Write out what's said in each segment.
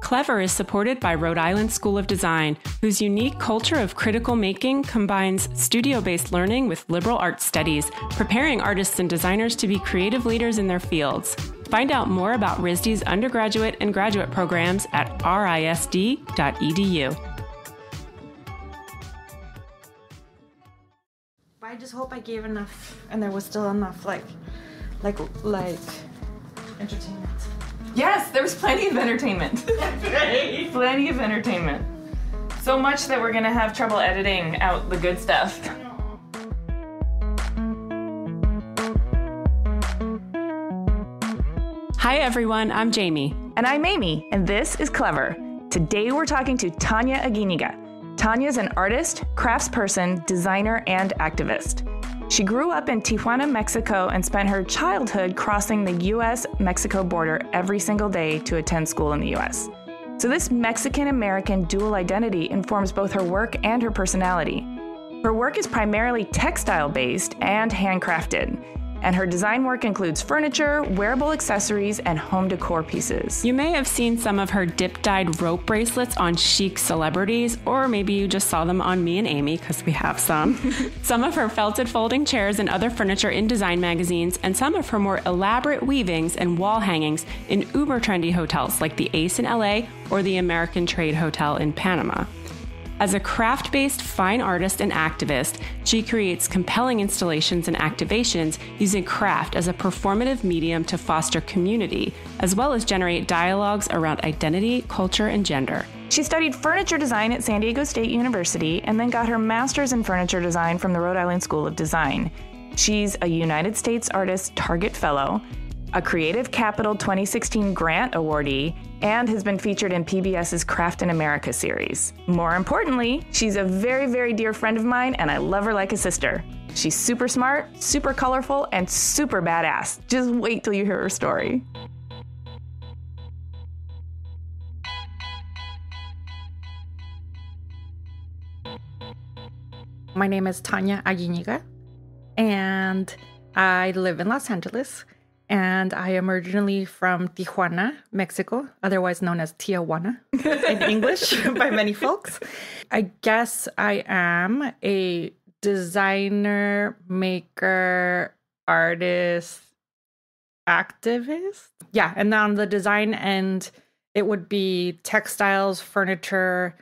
Clever is supported by Rhode Island School of Design, whose unique culture of critical making combines studio based learning with liberal arts studies, preparing artists and designers to be creative leaders in their fields. Find out more about RISD's undergraduate and graduate programs at risd.edu. I just hope I gave enough and there was still enough like like like entertainment. Yes, there was plenty of entertainment. plenty of entertainment. So much that we're gonna have trouble editing out the good stuff. Hi everyone, I'm Jamie. And I'm Amy, and this is Clever. Today we're talking to Tanya Aginiga. Tanya's an artist, craftsperson, designer, and activist. She grew up in Tijuana, Mexico, and spent her childhood crossing the US Mexico border every single day to attend school in the US. So, this Mexican American dual identity informs both her work and her personality. Her work is primarily textile based and handcrafted, and her design work includes furniture, wearable accessories, and home decor pieces. You may have seen some of her dip dyed rope bracelets on chic celebrities, or maybe you just saw them on me and Amy because we have some. some of her felted folding chairs and other furniture in design magazines, and some of her more elaborate weavings and wall hangings in uber trendy hotels like the Ace in LA or the American Trade Hotel in Panama. As a craft based fine artist and activist, she creates compelling installations and activations using craft as a performative medium to foster community, as well as generate dialogues around identity, culture, and gender. She studied furniture design at San Diego State University and then got her master's in furniture design from the Rhode Island School of Design. She's a United States Artist Target Fellow, a Creative Capital 2016 grant awardee, and has been featured in PBS's Craft in America series. More importantly, she's a very, very dear friend of mine, and I love her like a sister. She's super smart, super colorful, and super badass. Just wait till you hear her story. My name is Tanya Ayiniga, and I live in Los Angeles and I am originally from Tijuana, Mexico, otherwise known as Tijuana in English by many folks. I guess I am a designer, maker, artist, activist. Yeah, and then on the design end, it would be textiles, furniture,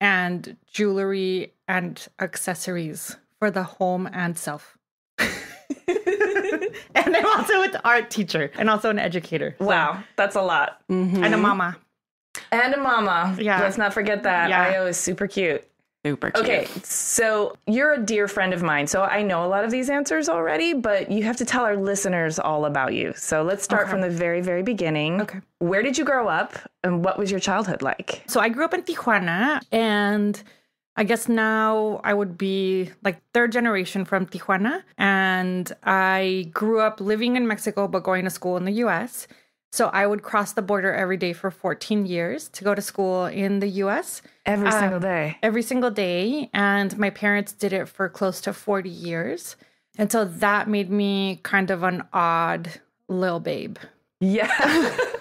and jewelry and accessories for the home and self. and I'm also an art teacher and also an educator. So. Wow, that's a lot. Mm-hmm. And a mama. And a mama. Yeah. Let's not forget that. Yeah. Io is super cute. Super cute. Okay, so you're a dear friend of mine. So I know a lot of these answers already, but you have to tell our listeners all about you. So let's start okay. from the very, very beginning. Okay. Where did you grow up and what was your childhood like? So I grew up in Tijuana and I guess now I would be like third generation from Tijuana. And I grew up living in Mexico, but going to school in the US. So I would cross the border every day for 14 years to go to school in the US. Every uh, single day. Every single day. And my parents did it for close to 40 years. And so that made me kind of an odd little babe yeah.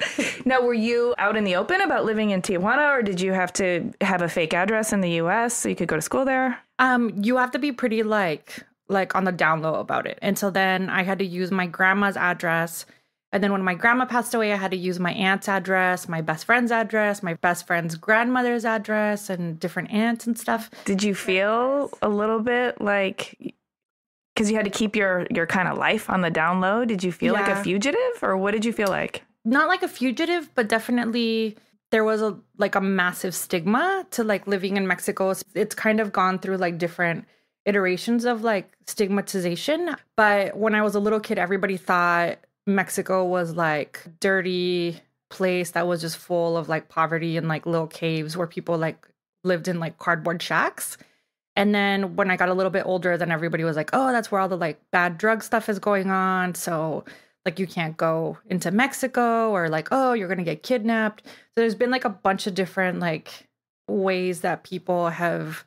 now, were you out in the open about living in Tijuana, or did you have to have a fake address in the U.S. so you could go to school there? Um, you have to be pretty like like on the down low about it. Until then I had to use my grandma's address. And then when my grandma passed away, I had to use my aunt's address, my best friend's address, my best friend's grandmother's address, and different aunts and stuff. Did you feel a little bit like because you had to keep your your kind of life on the down low did you feel yeah. like a fugitive or what did you feel like not like a fugitive but definitely there was a like a massive stigma to like living in mexico it's kind of gone through like different iterations of like stigmatization but when i was a little kid everybody thought mexico was like dirty place that was just full of like poverty and like little caves where people like lived in like cardboard shacks and then when I got a little bit older, then everybody was like, oh, that's where all the like bad drug stuff is going on. So like you can't go into Mexico or like, oh, you're going to get kidnapped. So there's been like a bunch of different like ways that people have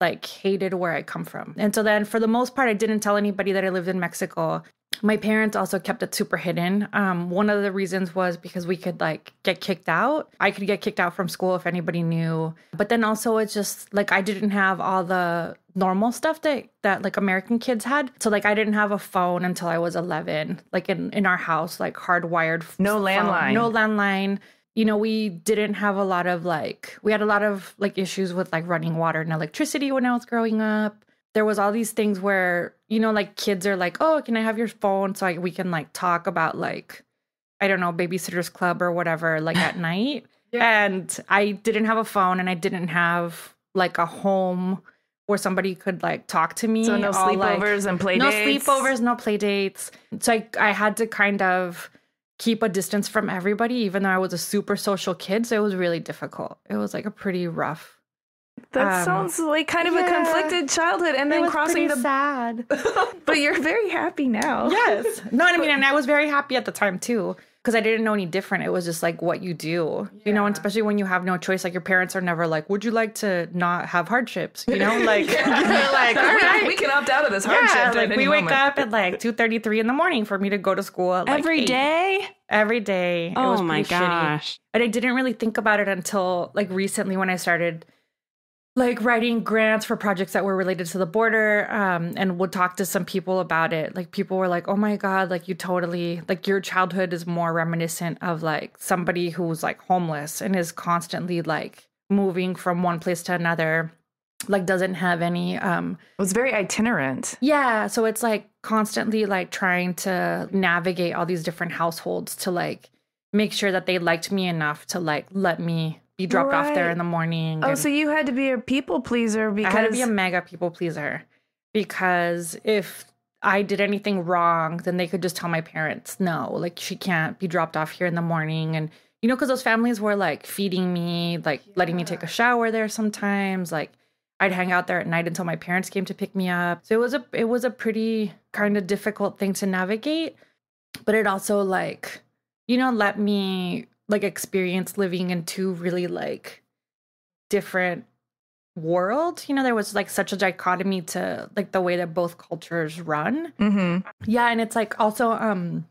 like hated where I come from. And so then for the most part, I didn't tell anybody that I lived in Mexico my parents also kept it super hidden. Um, one of the reasons was because we could like get kicked out. I could get kicked out from school if anybody knew. But then also it's just like I didn't have all the normal stuff that that like American kids had. So like I didn't have a phone until I was 11, like in in our house, like hardwired. No landline. Phone, no landline you know, we didn't have a lot of like, we had a lot of like issues with like running water and electricity when I was growing up there was all these things where you know like kids are like oh can i have your phone so I, we can like talk about like i don't know babysitters club or whatever like at night yeah. and i didn't have a phone and i didn't have like a home where somebody could like talk to me so no all, sleepovers like, and play no dates. sleepovers no play dates so I, I had to kind of keep a distance from everybody even though i was a super social kid so it was really difficult it was like a pretty rough that um, sounds like kind of yeah. a conflicted childhood, and then crossing the sad. but you're very happy now. Yes. No, I mean, and I was very happy at the time too, because I didn't know any different. It was just like what you do, yeah. you know, and especially when you have no choice. Like your parents are never like, "Would you like to not have hardships?" You know, like yeah. like all right, we can opt out of this hardship. Yeah, like we wake up at like two thirty three in the morning for me to go to school like every 8. day every day. Oh my gosh. Shitty. And I didn't really think about it until like recently when I started like writing grants for projects that were related to the border um, and would talk to some people about it like people were like oh my god like you totally like your childhood is more reminiscent of like somebody who's like homeless and is constantly like moving from one place to another like doesn't have any um it was very itinerant yeah so it's like constantly like trying to navigate all these different households to like make sure that they liked me enough to like let me be dropped right. off there in the morning. Oh, so you had to be a people pleaser because I had to be a mega people pleaser because if I did anything wrong, then they could just tell my parents, no, like she can't be dropped off here in the morning. And you know, because those families were like feeding me, like yeah. letting me take a shower there sometimes, like I'd hang out there at night until my parents came to pick me up. So it was a it was a pretty kind of difficult thing to navigate, but it also like you know let me like experience living in two really like different worlds. You know, there was like such a dichotomy to like the way that both cultures run. Mm-hmm. Yeah, and it's like also um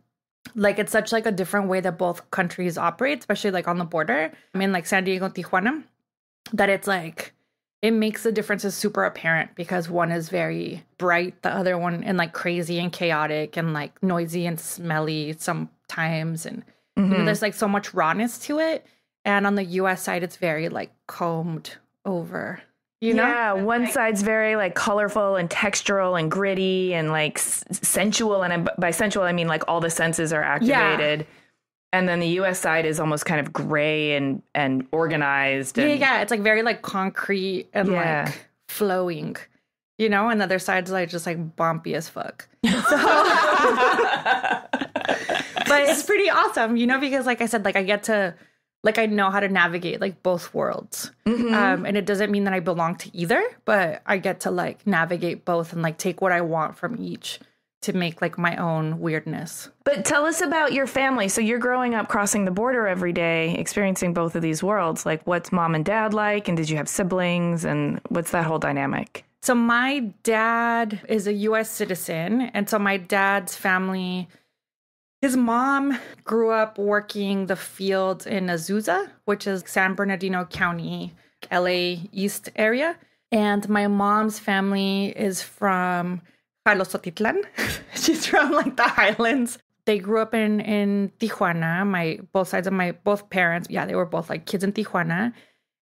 like it's such like a different way that both countries operate, especially like on the border. I mean, like San Diego, Tijuana, that it's like it makes the differences super apparent because one is very bright, the other one and like crazy and chaotic and like noisy and smelly sometimes and Mm-hmm. You know, mm-hmm. there's like so much rawness to it. And on the US side, it's very like combed over. You know? Yeah, one like, side's very like colorful and textural and gritty and like s- sensual. And by sensual, I mean like all the senses are activated. Yeah. And then the U.S. side is almost kind of gray and and organized. And, yeah, yeah, it's like very like concrete and yeah. like flowing, you know. And the other side's like just like bumpy as fuck. So, but it's pretty awesome, you know, because like I said, like I get to like I know how to navigate like both worlds. Mm-hmm. Um, and it doesn't mean that I belong to either, but I get to like navigate both and like take what I want from each to make like my own weirdness. But tell us about your family. So you're growing up crossing the border every day, experiencing both of these worlds. Like what's mom and dad like and did you have siblings and what's that whole dynamic? So my dad is a US citizen and so my dad's family his mom grew up working the fields in Azusa, which is San Bernardino County, LA East area. And my mom's family is from Jalosotitlan. She's from like the highlands. They grew up in, in Tijuana. My both sides of my both parents, yeah, they were both like kids in Tijuana.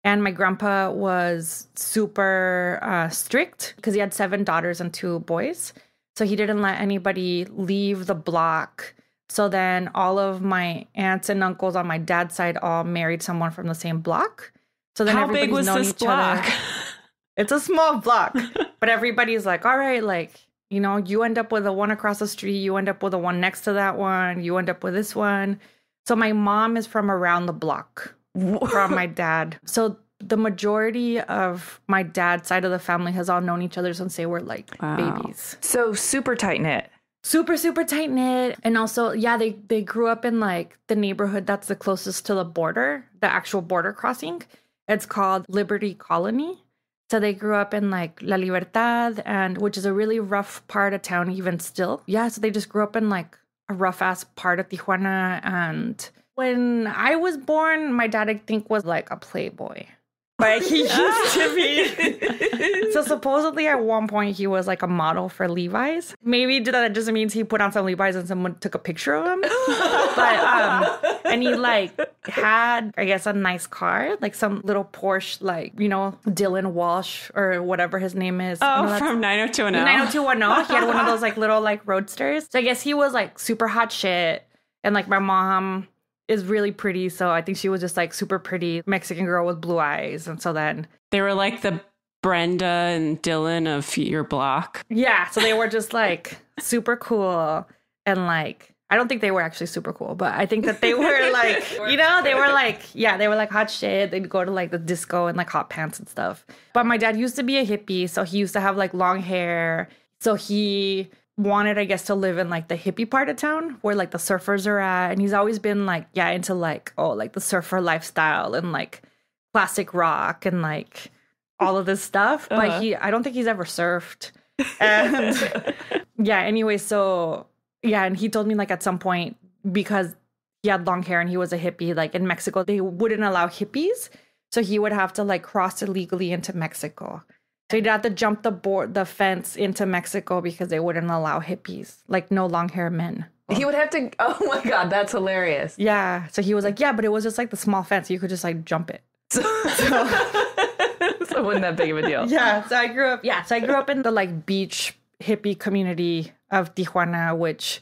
And my grandpa was super uh, strict because he had seven daughters and two boys. So he didn't let anybody leave the block so then all of my aunts and uncles on my dad's side all married someone from the same block. So then How big was this block? It's a small block, but everybody's like, all right, like, you know, you end up with the one across the street, you end up with the one next to that one, you end up with this one. So my mom is from around the block from my dad. So the majority of my dad's side of the family has all known each other since they were like wow. babies. So super tight knit super super tight knit and also yeah they they grew up in like the neighborhood that's the closest to the border the actual border crossing it's called liberty colony so they grew up in like la libertad and which is a really rough part of town even still yeah so they just grew up in like a rough ass part of tijuana and when i was born my dad i think was like a playboy like he used to be. so supposedly at one point he was like a model for Levi's. Maybe that just means he put on some Levi's and someone took a picture of him. but um and he like had I guess a nice car, like some little Porsche like, you know, Dylan Walsh or whatever his name is. Oh, no, from 90210. 90210. He had one of those like little like roadsters. So I guess he was like super hot shit and like my mom is really pretty. So I think she was just like super pretty Mexican girl with blue eyes. And so then they were like the Brenda and Dylan of your block. Yeah. So they were just like super cool and like. I don't think they were actually super cool, but I think that they were like, you know, they were like, yeah, they were like hot shit. They'd go to like the disco and like hot pants and stuff. But my dad used to be a hippie, so he used to have like long hair. So he wanted, I guess, to live in like the hippie part of town where like the surfers are at. And he's always been like, yeah, into like, oh, like the surfer lifestyle and like classic rock and like all of this stuff. Uh-huh. But he, I don't think he's ever surfed. And yeah, anyway, so yeah. And he told me like at some point because he had long hair and he was a hippie, like in Mexico, they wouldn't allow hippies. So he would have to like cross illegally into Mexico. So he'd have to jump the board, the fence into Mexico because they wouldn't allow hippies, like no long hair men. He would have to. Oh my god, that's hilarious. Yeah. So he was like, yeah, but it was just like the small fence. You could just like jump it. So, so, wasn't that big of a deal. Yeah. So I grew up. Yeah. So I grew up in the like beach hippie community of Tijuana, which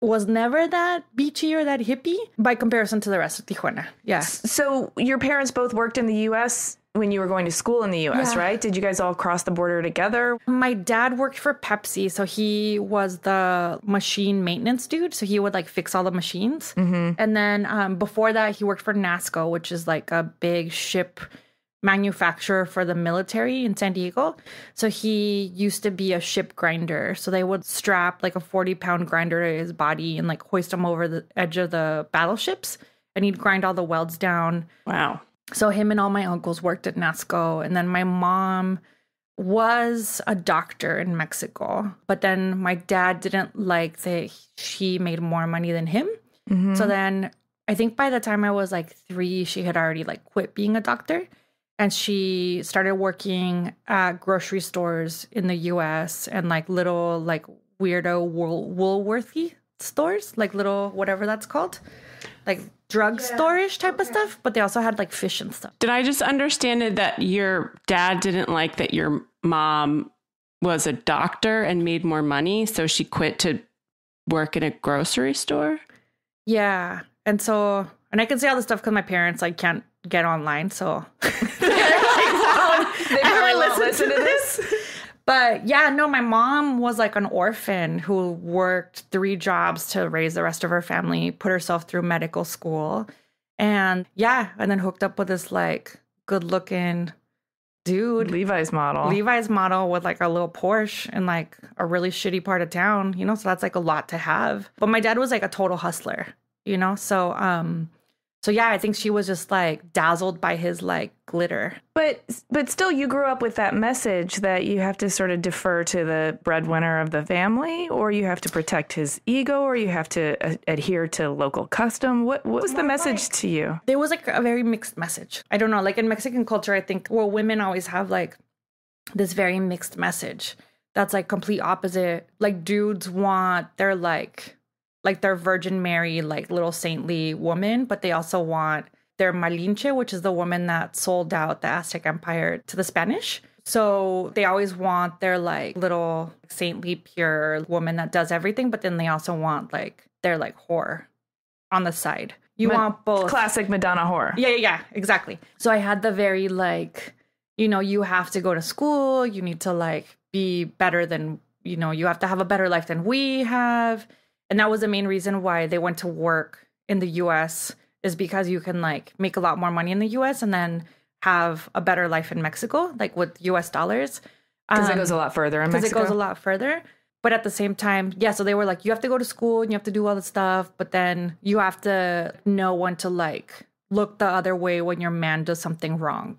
was never that beachy or that hippie by comparison to the rest of Tijuana. Yeah. So your parents both worked in the U.S when you were going to school in the US, yeah. right? Did you guys all cross the border together? My dad worked for Pepsi, so he was the machine maintenance dude. So he would like fix all the machines. Mm-hmm. And then um, before that, he worked for NASCO, which is like a big ship manufacturer for the military in San Diego. So he used to be a ship grinder. So they would strap like a 40 pound grinder to his body and like hoist him over the edge of the battleships. And he'd grind all the welds down. Wow so him and all my uncles worked at Nasco. And then my mom was a doctor in Mexico, but then my dad didn't like that she made more money than him. Mm-hmm. So then I think by the time I was like three, she had already like quit being a doctor and she started working at grocery stores in the US and like little like weirdo wool Woolworthy stores, like little whatever that's called. Like drugstore-ish type okay. of stuff, but they also had like fish and stuff. Did I just understand it that your dad didn't like that your mom was a doctor and made more money, so she quit to work in a grocery store? Yeah. And so and I can see all the stuff because my parents like can't get online, so they probably will to this. But yeah, no, my mom was like an orphan who worked three jobs to raise the rest of her family, put herself through medical school. And yeah, and then hooked up with this like good looking dude. Levi's model. Levi's model with like a little Porsche in like a really shitty part of town, you know? So that's like a lot to have. But my dad was like a total hustler, you know? So um so yeah, I think she was just like dazzled by his like glitter. But but still you grew up with that message that you have to sort of defer to the breadwinner of the family or you have to protect his ego or you have to uh, adhere to local custom. What what was the message like, to you? There was like a very mixed message. I don't know, like in Mexican culture I think well women always have like this very mixed message. That's like complete opposite. Like dudes want they're like like their Virgin Mary, like little saintly woman, but they also want their Malinche, which is the woman that sold out the Aztec Empire to the Spanish. So they always want their like little saintly pure woman that does everything, but then they also want like their like whore on the side. You Ma want both classic Madonna whore. Yeah, yeah, yeah, exactly. So I had the very like, you know, you have to go to school, you need to like be better than, you know, you have to have a better life than we have. And that was the main reason why they went to work in the US is because you can like make a lot more money in the US and then have a better life in Mexico, like with US dollars. Because um, it goes a lot further Because it goes a lot further. But at the same time, yeah, so they were like, you have to go to school and you have to do all the stuff, but then you have to know when to like look the other way when your man does something wrong.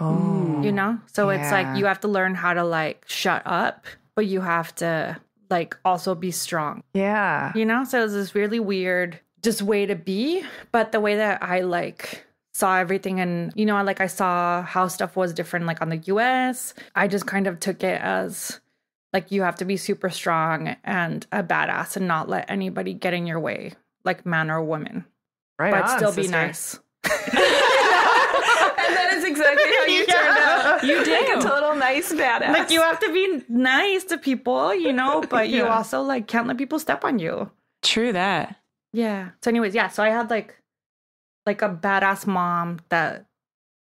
Oh. You know? So yeah. it's like you have to learn how to like shut up, but you have to like also be strong. Yeah. You know, so it was this really weird just way to be, but the way that I like saw everything and you know, like I saw how stuff was different like on the US, I just kind of took it as like you have to be super strong and a badass and not let anybody get in your way, like man or woman. Right. But on, still sister. be nice. that is exactly how you yeah. turned out. You did like a total nice badass. Like you have to be nice to people, you know, but yeah. you also like can't let people step on you. True that. Yeah. So, anyways, yeah. So I had like like a badass mom that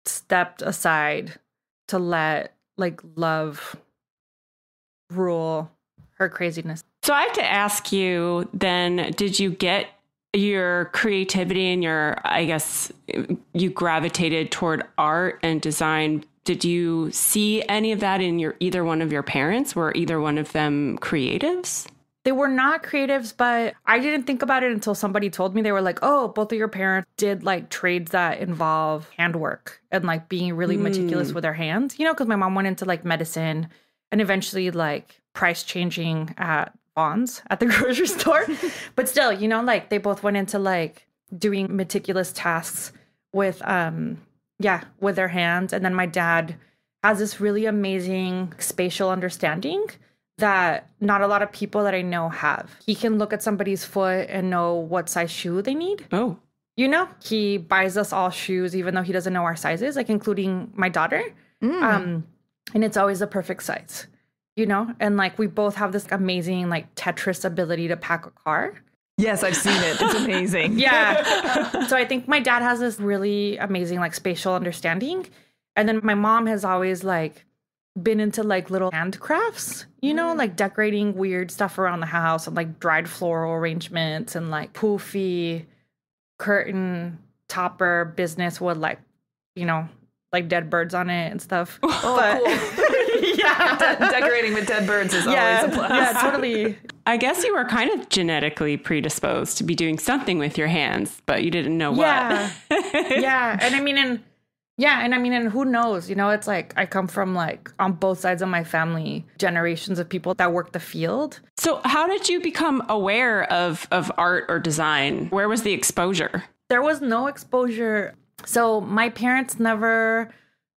stepped aside to let like love rule her craziness. So I have to ask you then, did you get your creativity and your i guess you gravitated toward art and design did you see any of that in your either one of your parents were either one of them creatives they were not creatives but i didn't think about it until somebody told me they were like oh both of your parents did like trades that involve handwork and like being really mm. meticulous with their hands you know because my mom went into like medicine and eventually like price changing at Bonds at the grocery store. but still, you know, like they both went into like doing meticulous tasks with um yeah, with their hands. And then my dad has this really amazing spatial understanding that not a lot of people that I know have. He can look at somebody's foot and know what size shoe they need. Oh. You know, he buys us all shoes, even though he doesn't know our sizes, like including my daughter. Mm. Um, and it's always the perfect size you know, and like we both have this amazing like Tetris ability to pack a car. Yes, I've seen it. It's amazing. yeah. so I think my dad has this really amazing like spatial understanding. And then my mom has always like been into like little handcrafts, you know, mm. like decorating weird stuff around the house and like dried floral arrangements and like poofy curtain topper business with like, you know, like dead birds on it and stuff. Oh, but cool. yeah. De- decorating with dead birds is yeah. always a plus. Yeah, totally. I guess you were kind of genetically predisposed to be doing something with your hands, but you didn't know yeah. what. yeah. And I mean, and yeah, and I mean, and who knows? You know, it's like I come from like on both sides of my family, generations of people that work the field. So, how did you become aware of of art or design? Where was the exposure? There was no exposure. So, my parents never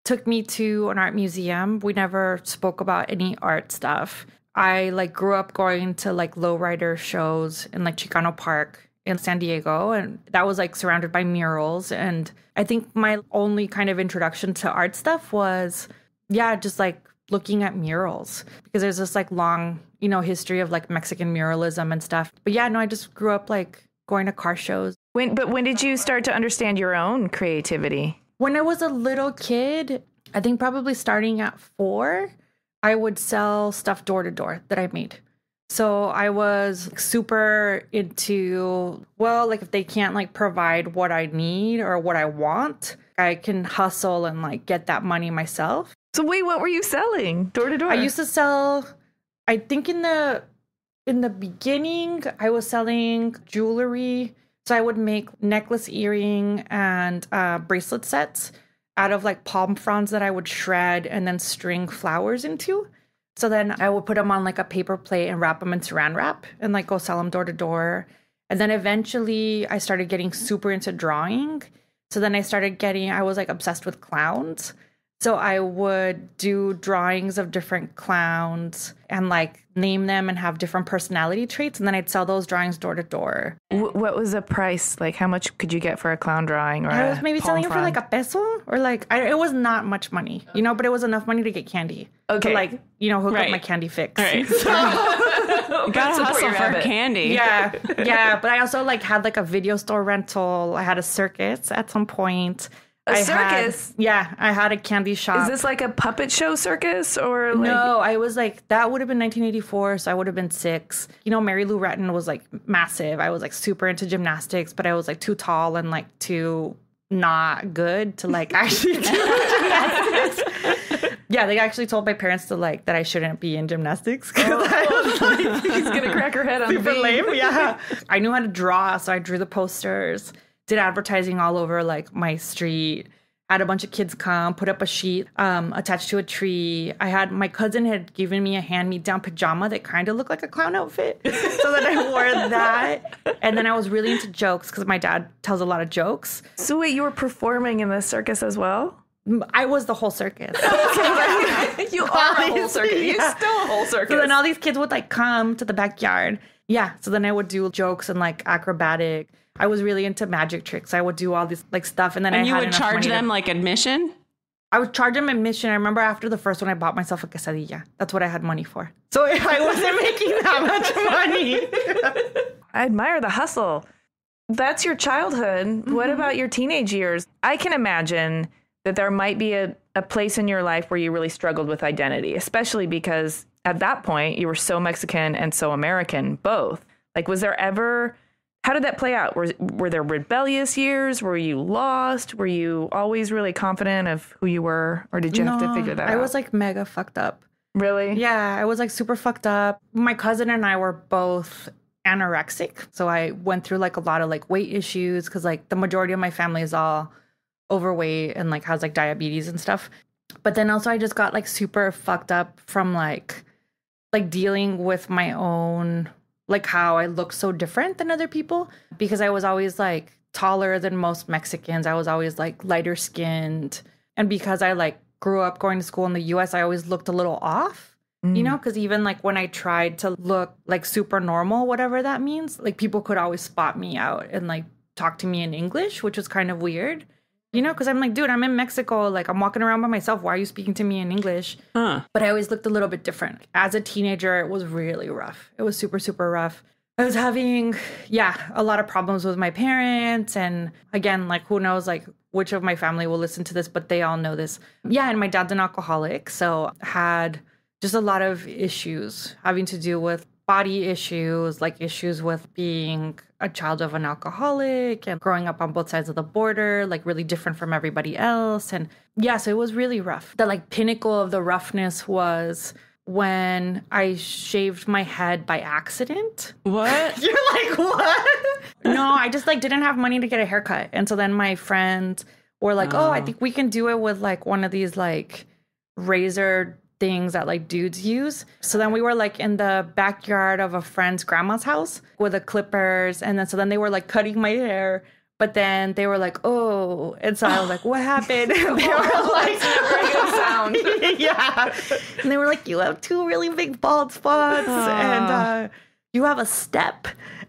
took me to an art museum. We never spoke about any art stuff. I like grew up going to like lowrider shows in like Chicano Park in San Diego and that was like surrounded by murals and I think my only kind of introduction to art stuff was yeah, just like looking at murals because there's this like long, you know, history of like Mexican muralism and stuff. But yeah, no, I just grew up like going to car shows. When but when did you start to understand your own creativity? When I was a little kid, I think probably starting at four, I would sell stuff door to door that I made. So I was super into, well, like if they can't like provide what I need or what I want, I can hustle and like get that money myself. So wait, what were you selling door to door? I used to sell I think in the in the beginning I was selling jewelry so I would make necklace, earring, and uh, bracelet sets out of like palm fronds that I would shred and then string flowers into. So then I would put them on like a paper plate and wrap them in saran wrap and like go sell them door to door. And then eventually I started getting super into drawing. So then I started getting, I was like obsessed with clowns. So I would do drawings of different clowns and like name them and have different personality traits. And then I'd sell those drawings door to door. What was the price? Like, how much could you get for a clown drawing? Or I was maybe selling front? it for like a peso or like, I, it was not much money, you know, but it was enough money to get candy. Okay. To like, you know, hook right. up my candy fix. Right. So, gotta hustle for rabbit. candy. Yeah. Yeah. But I also like had like a video store rental, I had a circus at some point. A I circus? Had, yeah, I had a candy shop. Is this like a puppet show circus or like- No, I was like that would have been 1984, so I would have been 6. You know, Mary Lou Retton was like massive. I was like super into gymnastics, but I was like too tall and like too not good to like actually do gymnastics. Yeah, they actually told my parents to like that I shouldn't be in gymnastics because oh. I was like, she's gonna crack her head on super the lame. Yeah, I knew how to draw, so I drew the posters did advertising all over like my street had a bunch of kids come, put up a sheet um, attached to a tree. I had my cousin had given me a hand me down pajama that kind of looked like a clown outfit, so that I wore that. And then I was really into jokes because my dad tells a lot of jokes. So wait, you were performing in the circus as well? I was the whole circus. you are the whole circus. Yeah. You're still a whole circus. So then all these kids would like come to the backyard. Yeah. So then I would do jokes and like acrobatic I was really into magic tricks. I would do all this like stuff, and then and I you would charge them to- like admission. I would charge them admission. I remember after the first one, I bought myself a quesadilla. That's what I had money for. So if I wasn't making that much money, I admire the hustle. That's your childhood. Mm-hmm. What about your teenage years? I can imagine that there might be a, a place in your life where you really struggled with identity, especially because at that point you were so Mexican and so American, both. Like, was there ever how did that play out? Were were there rebellious years? Were you lost? Were you always really confident of who you were, or did you no, have to figure that I out? I was like mega fucked up. Really? Yeah, I was like super fucked up. My cousin and I were both anorexic, so I went through like a lot of like weight issues because like the majority of my family is all overweight and like has like diabetes and stuff. But then also I just got like super fucked up from like like dealing with my own like how I looked so different than other people because I was always like taller than most Mexicans. I was always like lighter skinned. And because I like grew up going to school in the US, I always looked a little off, mm. you know, because mm. even like when I tried to look like super normal, whatever that means, like people could always spot me out and like talk to me in English, which was kind of weird. You know, because I'm like, dude, I'm in Mexico. Like, I'm walking around by myself. Why are you speaking to me in English? Huh. But I always looked a little bit different. As a teenager, it was really rough. It was super, super rough. I was having, yeah, a lot of problems with my parents. And again, like, who knows, like, which of my family will listen to this, but they all know this. Yeah, and my dad's an alcoholic. So had just a lot of issues having to do with body issues, like issues with being a child of an alcoholic and growing up on both sides of the border, like really different from everybody else. And yeah, so it was really rough. The like pinnacle of the roughness was when I shaved my head by accident. What? You're like, what? no, I just like didn't have money to get a haircut. And so then my friends were like, oh. oh, I think we can do it with like one of these like razor things that like dudes use. So then we were like in the backyard of a friend's grandma's house with the clippers. And then so then they were like cutting my hair. But then they were like, oh. And so I was like, what happened? And they were like, oh, sound. yeah. And they were like, you have two really big bald spots. Aww. And, ah. uh, you have a step.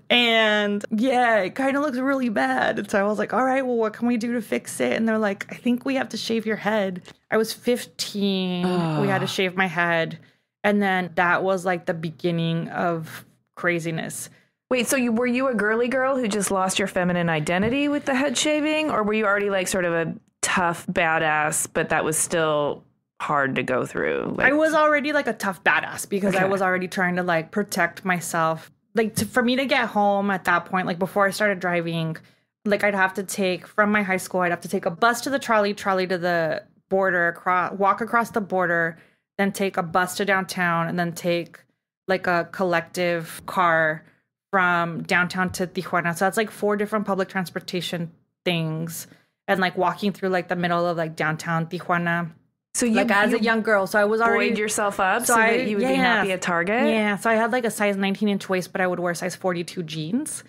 And yeah, it kind of looks really bad. And so I was like, all right, well, what can we do to fix it? And they're like, I think we have to shave your head. I was 15. We had to shave my head. And then that was like the beginning of craziness. Wait, so you were you a girly girl who just lost your feminine identity with the head shaving, or were you already like sort of a tough badass, but that was still hard to go through. Like, I was already like a tough badass because okay. I was already trying to like protect myself. Like to, for me to get home at that point, like before I started driving, like I'd have to take from my high school, I'd have to take a bus to the trolley, trolley to the border, across walk across the border, then take a bus to downtown, and then take like a collective car from downtown to Tijuana. So that's like four different public transportation things. And like walking through like the middle of like downtown Tijuana so you, like as you a young girl, so I was already buoyed yourself up so, so I, that you would yeah, be a Target. Yeah, so I had like a size 19 inch waist, but I would wear size 42 jeans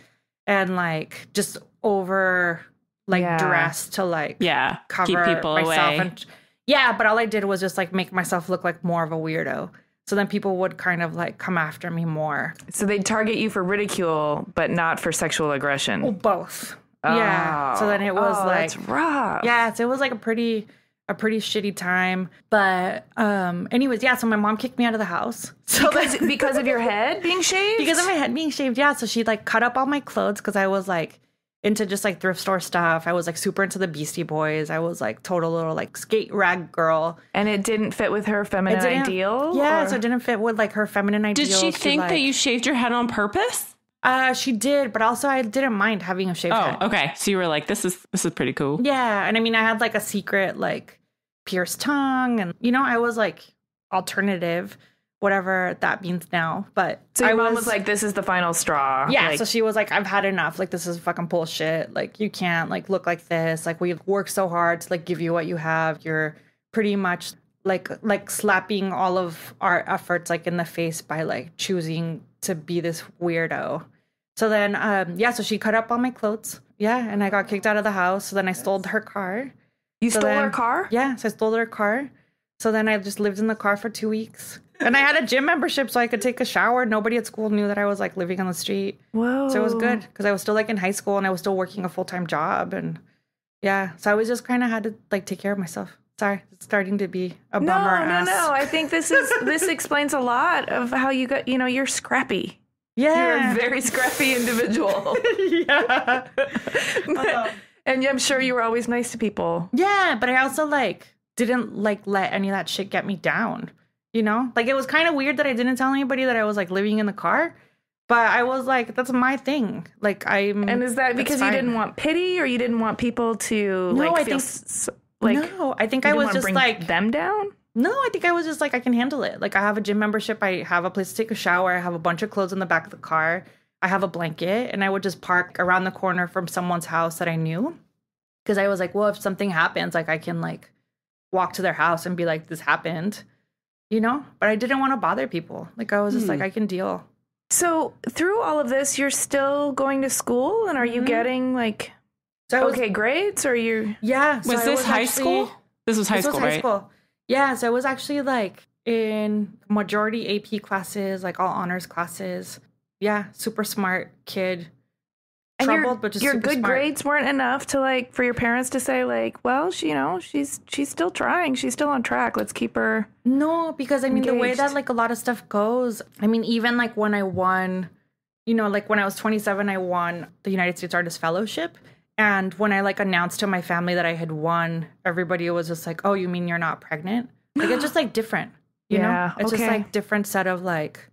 and like just over like yeah. dress to like yeah cover Keep people myself away. and yeah. But all I did was just like make myself look like more of a weirdo. So then people would kind of like come after me more. So they'd target you for ridicule, but not for sexual aggression. Well, both. Oh. Yeah. So then it was oh, like rough. Yeah. So it was like a pretty a pretty shitty time. But um anyways, yeah, so my mom kicked me out of the house. So because, because of your head being shaved? Because of my head being shaved, yeah. So she like cut up all my clothes because I was like into just like thrift store stuff. I was like super into the Beastie Boys. I was like total little like skate rag girl. And it didn't fit with her feminine ideal? Yeah, or? so it didn't fit with like her feminine ideal. Did she think like, that you shaved your head on purpose? Uh, she did, but also I didn't mind having a shaved oh, head. okay. So you were like, this is this is pretty cool. Yeah, and I mean, I had like a secret like pierced tongue. And, you know, I was like alternative, whatever that means now. But so your I mom was, like, this is the final straw. Yeah. Like, so she was like, I've had enough. Like, this is fucking bullshit. Like, you can't like look like this. Like, we worked so hard to like give you what you have. You're pretty much like like slapping all of our efforts like in the face by like choosing to be this weirdo. So then um yeah, so she cut up all my clothes. Yeah, and I got kicked out of the house. So then I stole her car. You so stole then, her car? Yeah, so I stole her car. So then I just lived in the car for two weeks. And I had a gym membership so I could take a shower. Nobody at school knew that I was like living on the street. Whoa. So it was good because I was still like in high school and I was still working a full time job. And yeah, so I was just kind of had to like take care of myself. Sorry, it's starting to be a bummer. No, no, ass. no. I think this is this explains a lot of how you got. You know, you're scrappy. Yeah, you're a very scrappy individual. yeah. but, uh-huh. And I'm sure you were always nice to people. Yeah, but I also like didn't like let any of that shit get me down. You know? Like it was kind of weird that I didn't tell anybody that I was like living in the car. But I was like, that's my thing. Like I'm And is that because you didn't want pity or you didn't want people to no, like I feel think, like No, I think I was just like them down? No, I think I was just like, I can handle it. Like I have a gym membership, I have a place to take a shower, I have a bunch of clothes in the back of the car. I have a blanket and I would just park around the corner from someone's house that I knew. Cause I was like, well, if something happens, like I can like walk to their house and be like, this happened, you know? But I didn't want to bother people. Like I was just like, hmm. I can deal. So through all of this, you're still going to school and are you mm-hmm. getting like so okay grades or you Yeah. So was this was high actually, school? This was high this school. Was high right? school. Yeah. So I was actually like in majority AP classes, like all honors classes yeah, super smart kid. And troubled, your, but just your good smart. grades weren't enough to like for your parents to say like, well, she, you know, she's she's still trying, she's still on track. Let's keep her. No, because I mean engaged. the way that like a lot of stuff goes. I mean, even like when I won, you know, like when I was 27, I won the United States Artist Fellowship. And when I like announced to my family that I had won, everybody was just like, "Oh, you mean you're not pregnant?" Like it's just like different, you yeah, know. It's okay. just like different set of like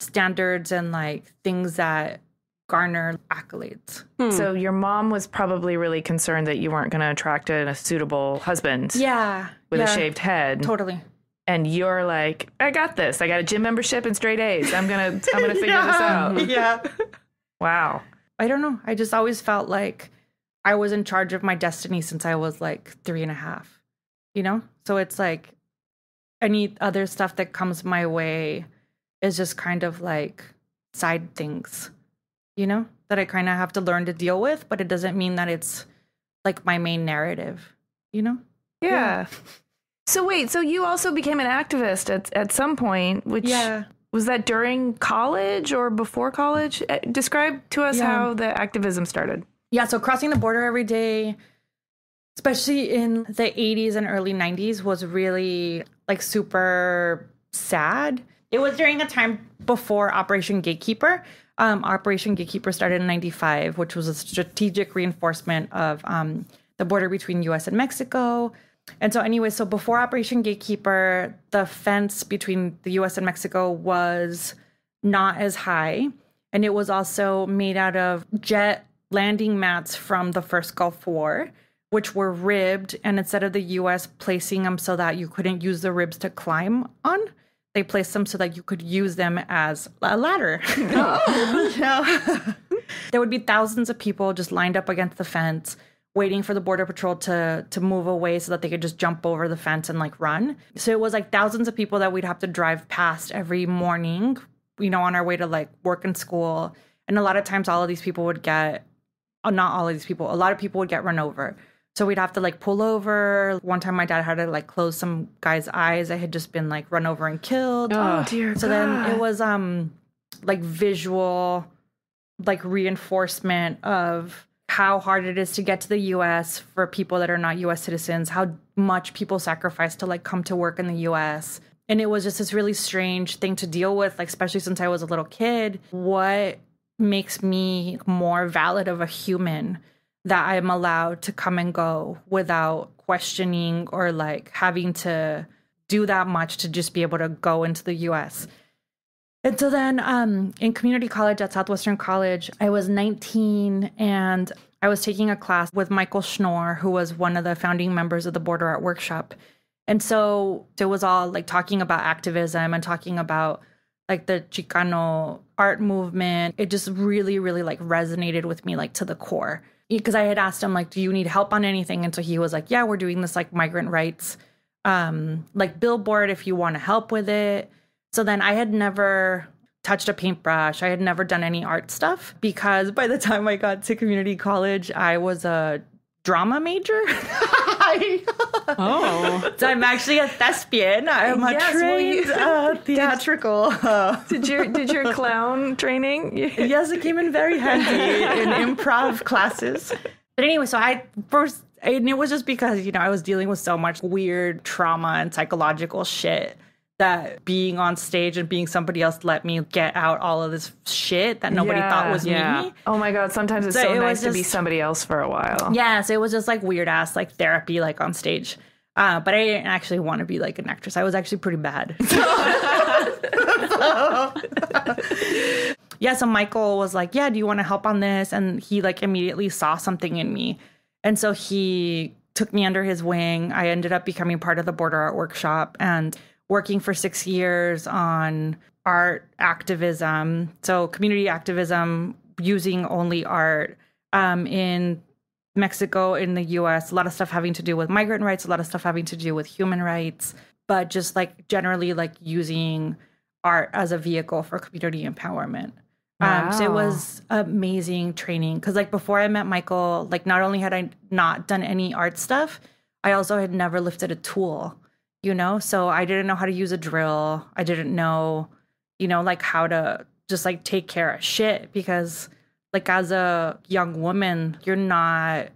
standards and like things that garner accolades. Hmm. So your mom was probably really concerned that you weren't going to attract a, a suitable husband. Yeah. With yeah. a shaved head. Totally. And you're like, I got this. I got a gym membership and straight A's. I'm going to I'm going to figure yeah. this out. Yeah. wow. I don't know. I just always felt like I was in charge of my destiny since I was like three and a half, you know? So it's like any other stuff that comes my way, is just kind of like side things, you know, that I kind of have to learn to deal with, but it doesn't mean that it's like my main narrative, you know? Yeah. yeah. So wait, so you also became an activist at at some point, which yeah. was that during college or before college? Eh, describe to us yeah. how the activism started. Yeah, so crossing the border every day, especially in the 80s and early 90s was really like super sad it was during a time before Operation Gatekeeper. Um, Operation Gatekeeper started in 95, which was a strategic reinforcement of um, the border between US and Mexico. And so, anyway, so before Operation Gatekeeper, the fence between the US and Mexico was not as high. And it was also made out of jet landing mats from the first Gulf War, which were ribbed. And instead of the US placing them so that you couldn't use the ribs to climb on, they placed them so that you could use them as a ladder. Oh. there would be thousands of people just lined up against the fence, waiting for the border patrol to to move away so that they could just jump over the fence and like run. So it was like thousands of people that we'd have to drive past every morning, you know, on our way to like work and school. And a lot of times, all of these people would get, uh, not all of these people, a lot of people would get run over. So we'd have to like pull over. One time my dad had to like close some guy's eyes that had just been like run over and killed. Oh, oh dear. So God. then it was um like visual like reinforcement of how hard it is to get to the US for people that are not US citizens, how much people sacrifice to like come to work in the US. And it was just this really strange thing to deal with, like especially since I was a little kid. What makes me more valid of a human that I'm allowed to come and go without questioning or like having to do that much to just be able to go into the US. And so then um, in community college at Southwestern College, I was 19 and I was taking a class with Michael Schnorr, who was one of the founding members of the Border Art Workshop. And so it was all like talking about activism and talking about like the Chicano art movement. It just really, really like resonated with me like to the core because I had asked him like, do you need help on anything? And so he was like, yeah, we're doing this like migrant rights, um, like billboard if you want to help with it. So then I had never touched a paintbrush. I had never done any art stuff because by the time I got to community college, I was a drama major. Oh. So I'm actually a thespian. I'm a yes, trained well, you, uh, theatrical. Uh, did your did your clown training? yes, it came in very handy in improv classes. But anyway, so I first and it was just because you know I was dealing with so much weird trauma and psychological shit that being on stage and being somebody else let me get out all of this shit that nobody yeah, thought was yeah. me. Oh my god, sometimes it's so, so it nice just, to be somebody else for a while. Yes, yeah, so it was just like weird ass like therapy like on stage. Uh, but I didn't actually want to be like an actress. I was actually pretty bad. yeah, so Michael was like, "Yeah, do you want to help on this?" And he like immediately saw something in me. And so he took me under his wing. I ended up becoming part of the border art workshop and working for six years on art activism, so community activism using only art um, in Mexico, in the US, a lot of stuff having to do with migrant rights, a lot of stuff having to do with human rights, but just like generally like using art as a vehicle for community empowerment. Wow. Um, so it was amazing training because like before I met Michael, like not only had I not done any art stuff, I also had never lifted a tool you know so i didn't know how to use a drill i didn't know you know like how to just like take care of shit because like as a young woman you're not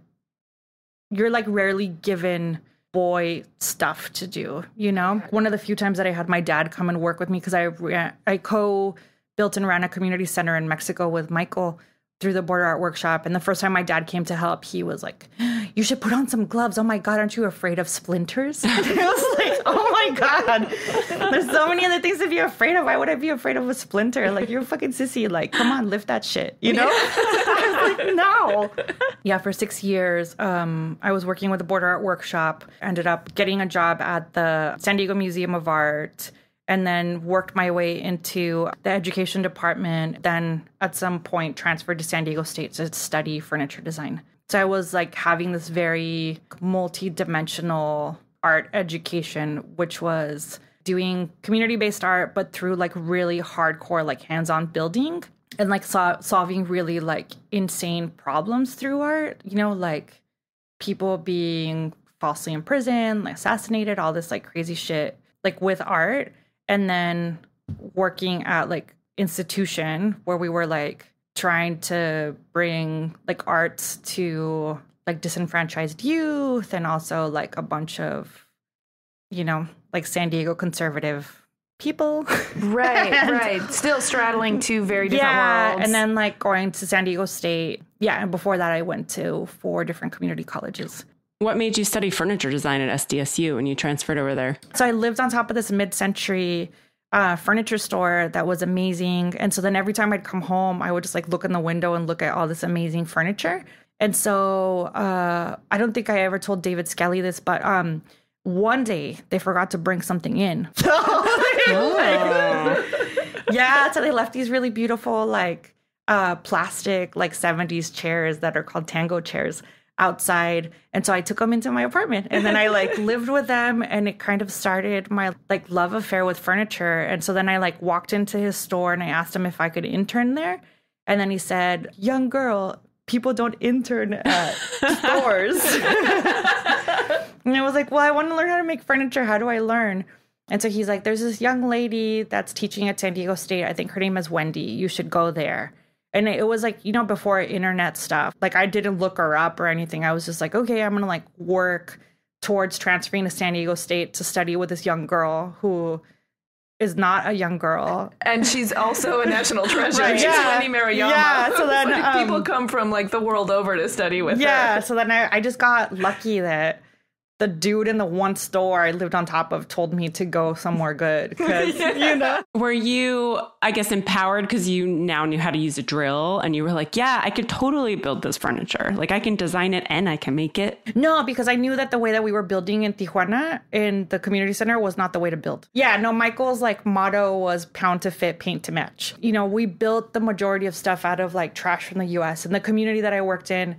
you're like rarely given boy stuff to do you know one of the few times that i had my dad come and work with me because i ran, i co built and ran a community center in mexico with michael through the border art workshop. And the first time my dad came to help, he was like, You should put on some gloves. Oh my God, aren't you afraid of splinters? And I was like, Oh my God. There's so many other things to be afraid of. Why would I be afraid of a splinter? Like, you're a fucking sissy. Like, come on, lift that shit, you know? like, No. Yeah, for six years, um, I was working with the border art workshop, ended up getting a job at the San Diego Museum of Art and then worked my way into the education department. Then at some point, transferred to San Diego State to study furniture design. So I was like having this very multi dimensional art education, which was doing community based art, but through like really hardcore, like hands on building and like so solving really like insane problems through art, you know, like people being falsely imprisoned, like assassinated, all this like crazy shit, like with art and then working at like institution where we were like trying to bring like arts to like disenfranchised youth and also like a bunch of you know like San Diego conservative people right right still straddling two very different yeah, worlds and then like going to San Diego state yeah and before that I went to four different community colleges what made you study furniture design at SDSU when you transferred over there? So I lived on top of this mid century uh, furniture store that was amazing. And so then every time I'd come home, I would just like look in the window and look at all this amazing furniture. And so uh, I don't think I ever told David Skelly this, but um, one day they forgot to bring something in. oh. yeah, so they left these really beautiful like uh, plastic like 70s chairs that are called tango chairs outside. And so I took them into my apartment and then I like lived with them and it kind of started my like love affair with furniture. And so then I like walked into his store and I asked him if I could intern there. And then he said, "Young girl, people don't intern at stores." and I was like, "Well, I want to learn how to make furniture. How do I learn?" And so he's like, "There's this young lady that's teaching at San Diego State. I think her name is Wendy. You should go there." And it was like, you know, before internet stuff, like I didn't look her up or anything. I was just like, okay, I'm going to like work towards transferring to San Diego State to study with this young girl who is not a young girl. And she's also a national treasure. right, she's yeah. Wendy Yeah, so then like, um, people come from like the world over to study with yeah, her. Yeah, so then I, I just got lucky that the dude in the one store I lived on top of told me to go somewhere good. Cause, you know, were you, I guess, empowered because you now knew how to use a drill and you were like, yeah, I could totally build this furniture. Like I can design it and I can make it. No, because I knew that the way that we were building in Tijuana in the community center was not the way to build. Yeah, no, Michael's like motto was pound to fit, paint to match. You know, we built the majority of stuff out of like trash from the US and the community that I worked in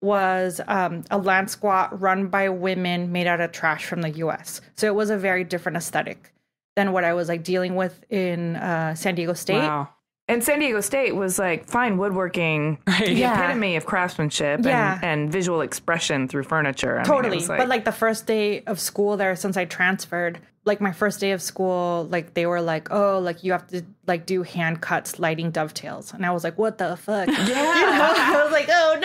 was um, a land squat run by women made out of trash from the US. So it was a very different aesthetic than what I was like dealing with in uh, San Diego State. Wow and San Diego State was like fine woodworking, right. the yeah. epitome of craftsmanship yeah. and, and visual expression through furniture. I totally. Mean, like, but like the first day of school there since I transferred, like my first day of school, like they were like, oh, like you have to like do hand cuts, lighting dovetails. And I was like, what the fuck? Yeah. you know? I was like, oh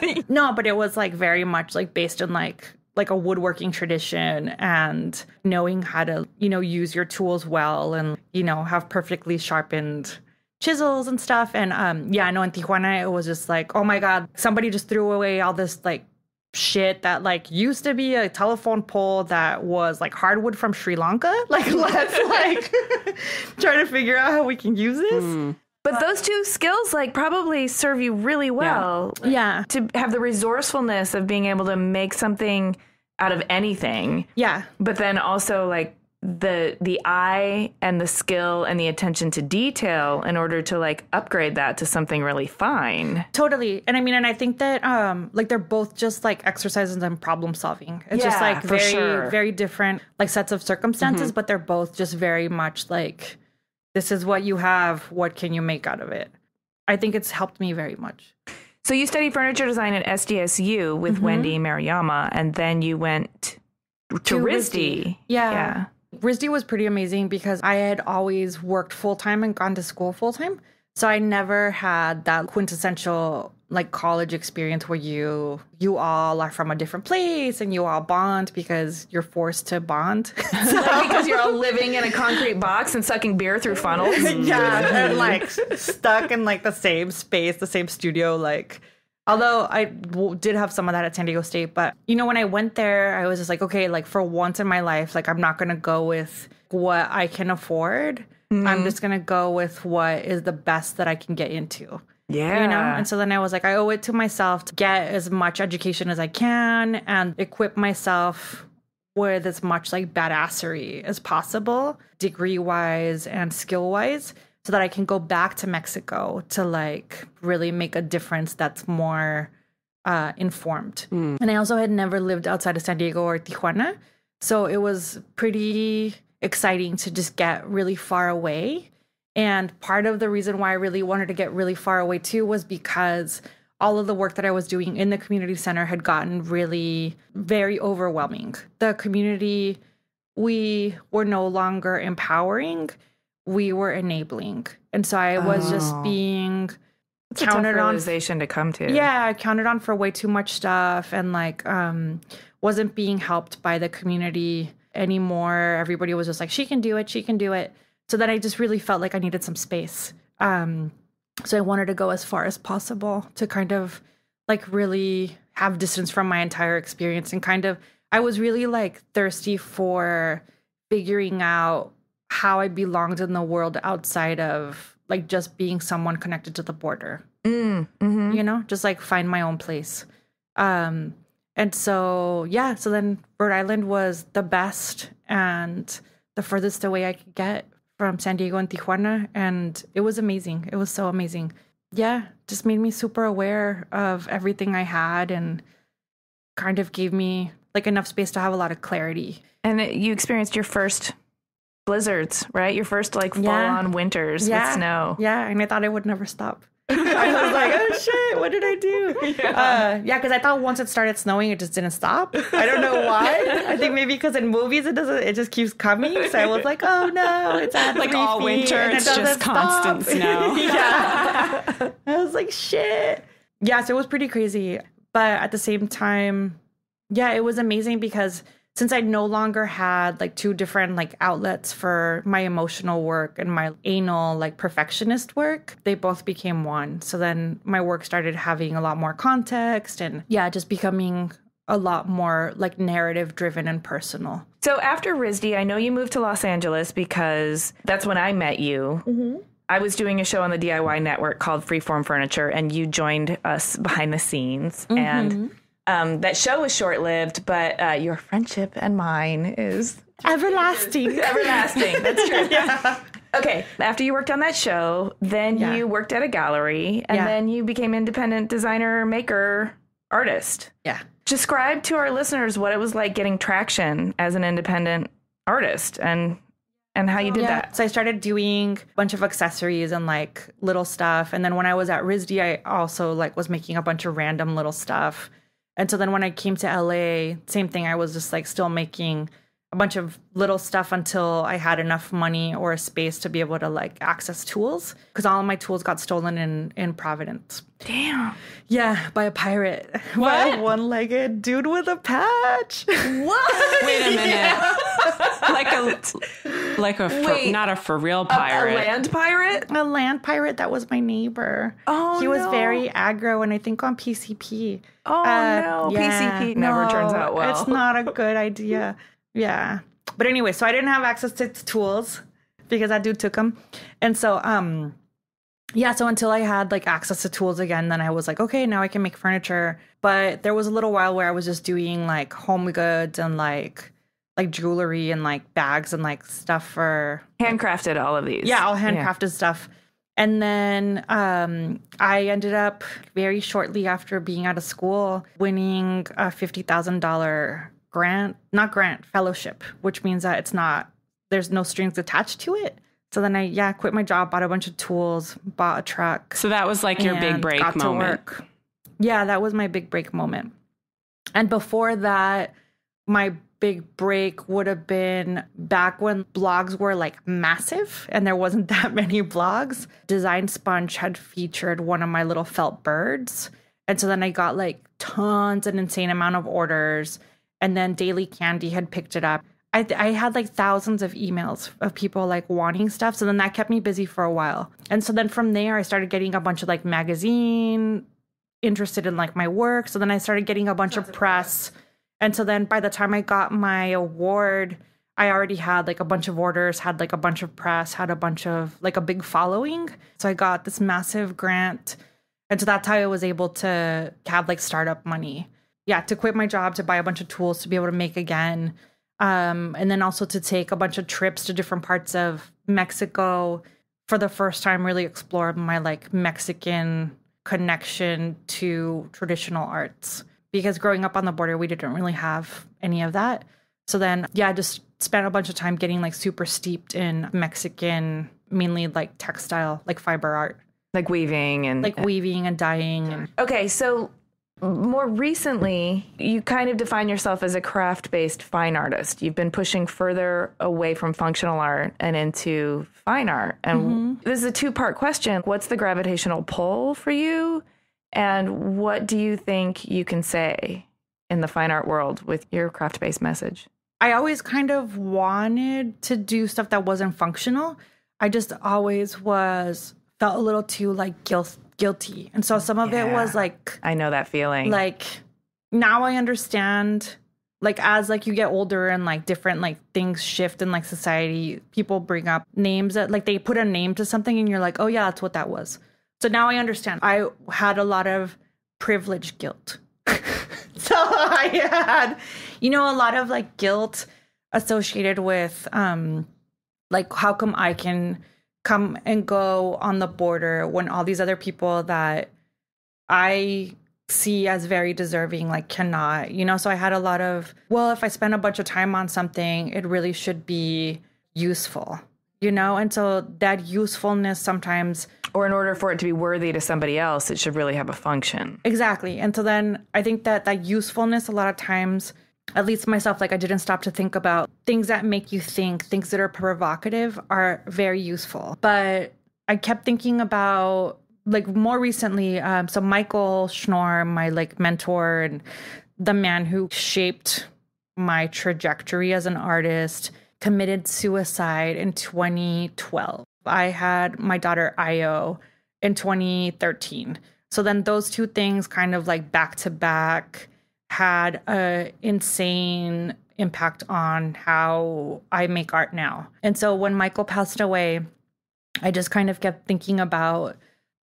no. no, but it was like very much like based on like like a woodworking tradition and knowing how to, you know, use your tools well and, you know, have perfectly sharpened chisels and stuff. And um, yeah, I know in Tijuana, it was just like, oh my God, somebody just threw away all this like shit that like used to be a telephone pole that was like hardwood from Sri Lanka. Like, let's like try to figure out how we can use this. Mm. But those two skills, like, probably serve you really well. Yeah. yeah. To have the resourcefulness of being able to make something out of anything. Yeah. But then also like the the eye and the skill and the attention to detail in order to like upgrade that to something really fine. Totally. And I mean and I think that um like they're both just like exercises and problem solving. It's yeah, just like very sure. very different like sets of circumstances, mm-hmm. but they're both just very much like this is what you have, what can you make out of it? I think it's helped me very much. So you studied furniture design at SDSU with mm-hmm. Wendy Mariyama, and then you went to, to RISD. RISD. Yeah. yeah. RISD was pretty amazing because I had always worked full time and gone to school full time. So I never had that quintessential like college experience where you you all are from a different place and you all bond because you're forced to bond so. because you're all living in a concrete box and sucking beer through funnels yeah and like stuck in like the same space the same studio like Although I w- did have some of that at San Diego State, but you know, when I went there, I was just like, okay, like for once in my life, like I'm not gonna go with what I can afford. Mm-hmm. I'm just gonna go with what is the best that I can get into. Yeah. You know? And so then I was like, I owe it to myself to get as much education as I can and equip myself with as much like badassery as possible, degree wise and skill wise, so that I can go back to Mexico to like really make a difference that's more uh, informed. Mm. And I also had never lived outside of San Diego or Tijuana. So it was pretty exciting to just get really far away. And part of the reason why I really wanted to get really far away too was because all of the work that I was doing in the community center had gotten really very overwhelming. The community we were no longer empowering we were enabling. And so I was oh. just being counted on to come to. Yeah, I counted on for way too much stuff and like um wasn't being helped by the community anymore. Everybody was just like she can do it, she can do it. So then I just really felt like I needed some space. Um so I wanted to go as far as possible to kind of like really have distance from my entire experience and kind of I was really like thirsty for figuring out how I belonged in the world outside of like just being someone connected to the border. Mm, mm-hmm. You know, just like find my own place. Um, and so, yeah, so then Rhode Island was the best and the furthest away I could get from San Diego and Tijuana. And it was amazing. It was so amazing. Yeah, just made me super aware of everything I had and kind of gave me like enough space to have a lot of clarity. And you experienced your first blizzards, right? Your first like full yeah. on winters yeah. with snow. Yeah, and I thought it would never stop. I was like, oh shit, what did I do? Yeah, because uh, yeah, I thought once it started snowing, it just didn't stop. I don't know why. I think maybe because in movies it doesn't, it just keeps coming. So I was like, oh no, it's at like all winter, it's it just stop. constant snow. yeah, I was like, shit. Yeah, so it was pretty crazy, but at the same time, yeah, it was amazing because since I no longer had like two different like outlets for my emotional work and my anal like perfectionist work, they both became one. So then my work started having a lot more context and yeah, just becoming a lot more like narrative driven and personal. So after RISD, I know you moved to Los Angeles because that's when I met you. Mm-hmm. I was doing a show on the DIY network called Freeform Furniture, and you joined us behind the scenes. Mm-hmm. And um, that show was short lived, but uh, your friendship and mine is everlasting. everlasting. That's true. yeah. Okay. After you worked on that show, then yeah. you worked at a gallery, and yeah. then you became independent designer, maker, artist. Yeah. Describe to our listeners what it was like getting traction as an independent artist and and how you did yeah. that. So I started doing a bunch of accessories and like little stuff. And then when I was at RISD, I also like was making a bunch of random little stuff. And so then when I came to LA, same thing. I was just like still making a bunch of little stuff until I had enough money or a space to be able to like access tools because all of my tools got stolen in in Providence. Damn. Yeah, by a pirate. What? By one-legged dude with a patch. What? Wait a minute. Yeah. like a like a for, not a for real pirate. A, a, land pirate? A land pirate that was my neighbor. Oh, he was no. very aggro and I think on PCP. Oh uh, no, yeah, PCP never no, turns out well. It's not a good idea. Yeah. But anyway, so I didn't have access to tools because that dude took them. And so, um, yeah, so until I had like access to tools again, then I was like, okay, now I can make furniture. But there was a little while where I was just doing like home goods and like like jewelry and like bags and like stuff for handcrafted all of these. Yeah, all handcrafted yeah. stuff. And then um, I ended up very shortly after being out of school winning a fifty thousand dollar grant, not grant, fellowship, which means that it's not, there's no strings attached to it. So then I, yeah, quit my job, bought a bunch of tools, bought a truck. So that was like your big break got moment. To work. Yeah, that was my big break moment. And before that, my big break would have been back when blogs were like massive and there wasn't that many blogs. Design Sponge had featured one of my little felt birds. And so then I got like tons, an insane amount of orders and then Daily Candy had picked it up. I, I had like thousands of emails of people like wanting stuff. So then that kept me busy for a while. And so then from there, I started getting a bunch of like magazine interested in like my work. So then I started getting a bunch That's of press. And so then by the time I got my award, I already had like a bunch of orders, had like a bunch of press, had a bunch of like a big following. So I got this massive grant. And so that's how I was able to have like startup money yeah, to quit my job to buy a bunch of tools to be able to make again. Um, and then also to take a bunch of trips to different parts of Mexico for the first time, really explore my like Mexican connection to traditional arts. Because growing up on the border, we didn't really have any of that. So then, yeah, I just spent a bunch of time getting like super steeped in Mexican, mainly like textile, like fiber art. Like weaving and like weaving and dyeing. And- okay, so more recently, you kind of define yourself as a craft based fine artist. You've been pushing further away from functional art and into fine art. And mm-hmm. this is a two part question What's the gravitational pull for you? And what do you think you can say in the fine art world with your craft based message? I always kind of wanted to do stuff that wasn't functional. I just always was felt a little too like guilt guilty. And so some of yeah. it was like I know that feeling. Like now I understand like as like you get older and like different like things shift in like society, people bring up names that like they put a name to something and you're like, "Oh yeah, that's what that was." So now I understand. I had a lot of privilege guilt. so I had you know a lot of like guilt associated with um like how come I can come and go on the border when all these other people that I see as very deserving like cannot you know so i had a lot of well if i spend a bunch of time on something it really should be useful you know and so that usefulness sometimes or in order for it to be worthy to somebody else it should really have a function exactly and so then i think that that usefulness a lot of times at least myself, like I didn't stop to think about things that make you think, things that are provocative are very useful. But I kept thinking about like more recently, um, so Michael Schnorr, my like mentor and the man who shaped my trajectory as an artist, committed suicide in 2012. I had my daughter Io in 2013. So then those two things kind of like back to back had an insane impact on how I make art now. And so when Michael passed away, I just kind of kept thinking about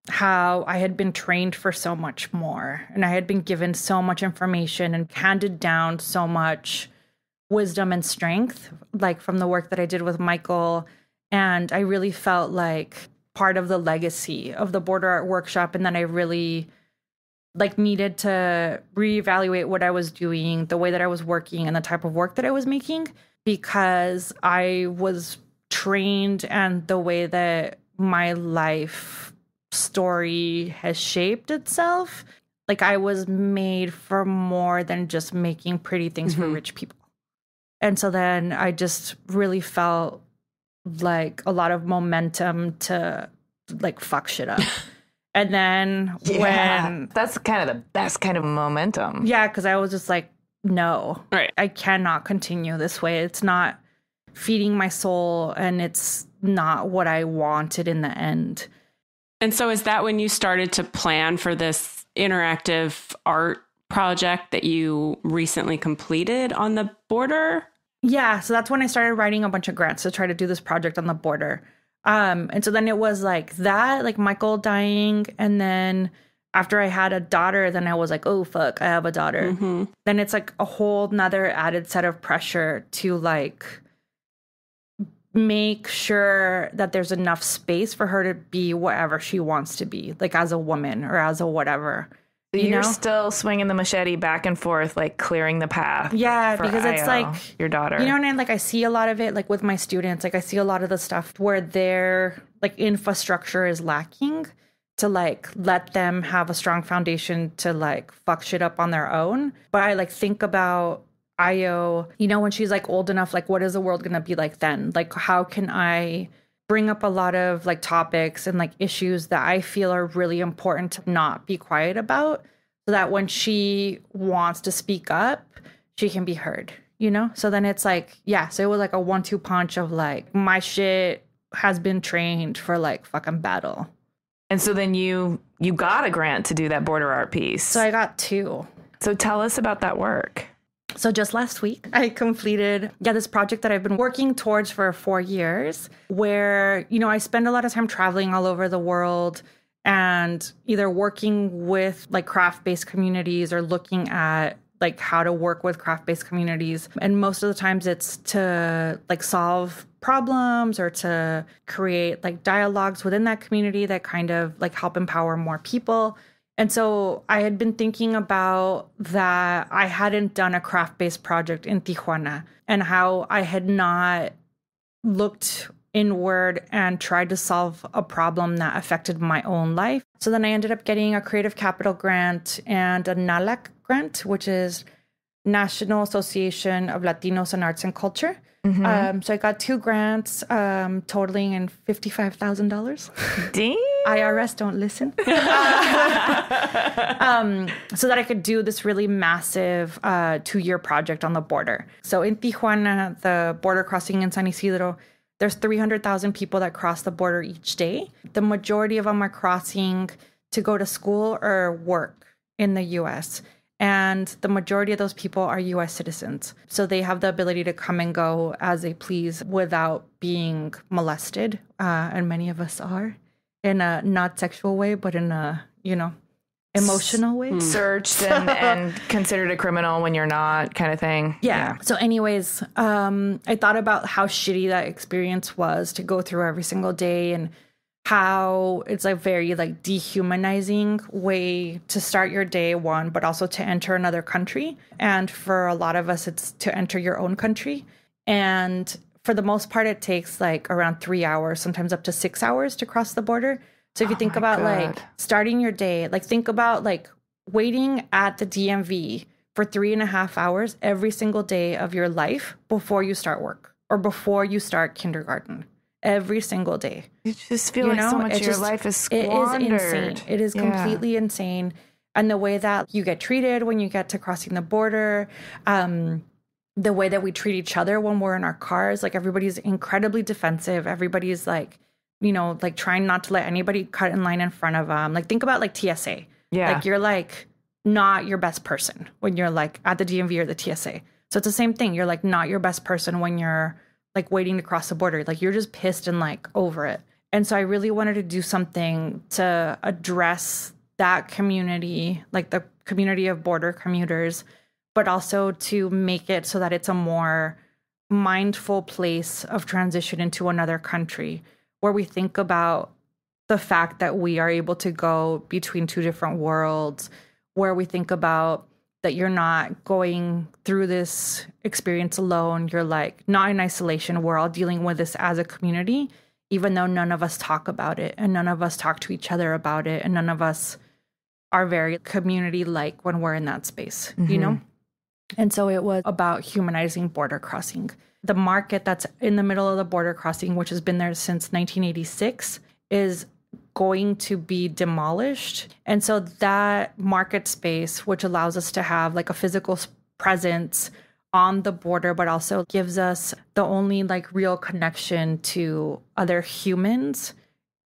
how I had been trained for so much more and I had been given so much information and handed down so much wisdom and strength, like from the work that I did with Michael. And I really felt like part of the legacy of the border art workshop and then I really like needed to reevaluate what I was doing, the way that I was working, and the type of work that I was making because I was trained and the way that my life story has shaped itself. Like I was made for more than just making pretty things mm -hmm. for mm-hmm. rich people. And so then I just really felt like a lot of momentum to like fuck shit up. And then yeah, when that's kind of the best kind of momentum. Yeah, because I was just like, no, right. I cannot continue this way. It's not feeding my soul and it's not what I wanted in the end. And so, is that when you started to plan for this interactive art project that you recently completed on the border? Yeah, so that's when I started writing a bunch of grants to try to do this project on the border. Um, and so then it was like that, like Michael dying. And then after I had a daughter, then I was like, oh, fuck, I have a daughter. Mm-hmm. Then it's like a whole nother added set of pressure to like make sure that there's enough space for her to be whatever she wants to be, like as a woman or as a whatever you are still swinging the machete back and forth, like clearing the path. Yeah, because Io, it's like your daughter. You know, what I mean? like I see a lot of it, like with my students, like I see a lot of the stuff where their like infrastructure is lacking to like let them have a strong foundation to like fuck shit up on their own. But I like think about Io, you know, when she's like old enough, like what is the world gonna be like then? Like how can I bring up a lot of like topics and like issues that I feel are really important to not be quiet about so that when she wants to speak up, she can be heard, you know? So then it's like, yeah, so it was like a one two punch of like, my shit has been trained for like fucking battle. And so then you you got a grant to do that border art piece. So I got two. So tell us about that work. So just last week, I completed yeah this project that I've been working towards for 4 years where, you know, I spend a lot of time traveling all over the world and either working with like craft-based communities or looking at like how to work with craft-based communities. And most of the times it's to like solve problems or to create like dialogues within that community that kind of like help empower more people. And so I had been thinking about that I hadn't done a craft based project in Tijuana and how I had not looked inward and tried to solve a problem that affected my own life. So then I ended up getting a creative capital grant and a NALAC grant, which is National Association of Latinos in Arts and Culture. Mm-hmm. Um, so I got two grants um, totaling in fifty-five thousand dollars. Damn! IRS don't listen. um, so that I could do this really massive uh, two-year project on the border. So in Tijuana, the border crossing in San Isidro, there's three hundred thousand people that cross the border each day. The majority of them are crossing to go to school or work in the U.S and the majority of those people are US citizens. So they have the ability to come and go as they please without being molested. Uh, and many of us are in a not sexual way, but in a, you know, emotional way. Hmm. Searched and, and, considered a criminal when you're not, kind of thing. Yeah. yeah. So, anyways, um, I thought about how shitty that experience was to go through every single day and how it's a very like dehumanizing way to start your day one but also to enter another country and for a lot of us it's to enter your own country and for the most part it takes like around 3 hours sometimes up to 6 hours to cross the border so if you oh think about God. like starting your day like think about like waiting at the DMV for three and a half hours every single day of your life before you start work or before you start kindergarten every single day. You just feel you like know? so much of just, your life is squandered. It is insane. It is yeah. completely insane. And the way that you get treated when you get to crossing the border, um, the way that we treat each other when we're in our cars, like everybody's incredibly defensive. Everybody's like, you know, like trying not to let anybody cut in line in front of them. Like think about like TSA. Yeah. Like you're like not your best person when you're like at the DMV or the TSA. So it's the same thing. You're like not your best person when you're like waiting to cross the border. Like you're just pissed and like over it. And so I really wanted to do something to address that community, like the community of border commuters, but also to make it so that it's a more mindful place of transition into another country where we think about the fact that we are able to go between two different worlds, where we think about that you're not going through this experience alone. You're like not in isolation. We're all dealing with this as a community, even though none of us talk about it and none of us talk to each other about it and none of us are very community like when we're in that space, mm-hmm. you know? And so it was about humanizing border crossing. The market that's in the middle of the border crossing, which has been there since 1986, is going to be demolished. And so that market space, which allows us to have like a physical presence on the border, but also gives us the only like real connection to other humans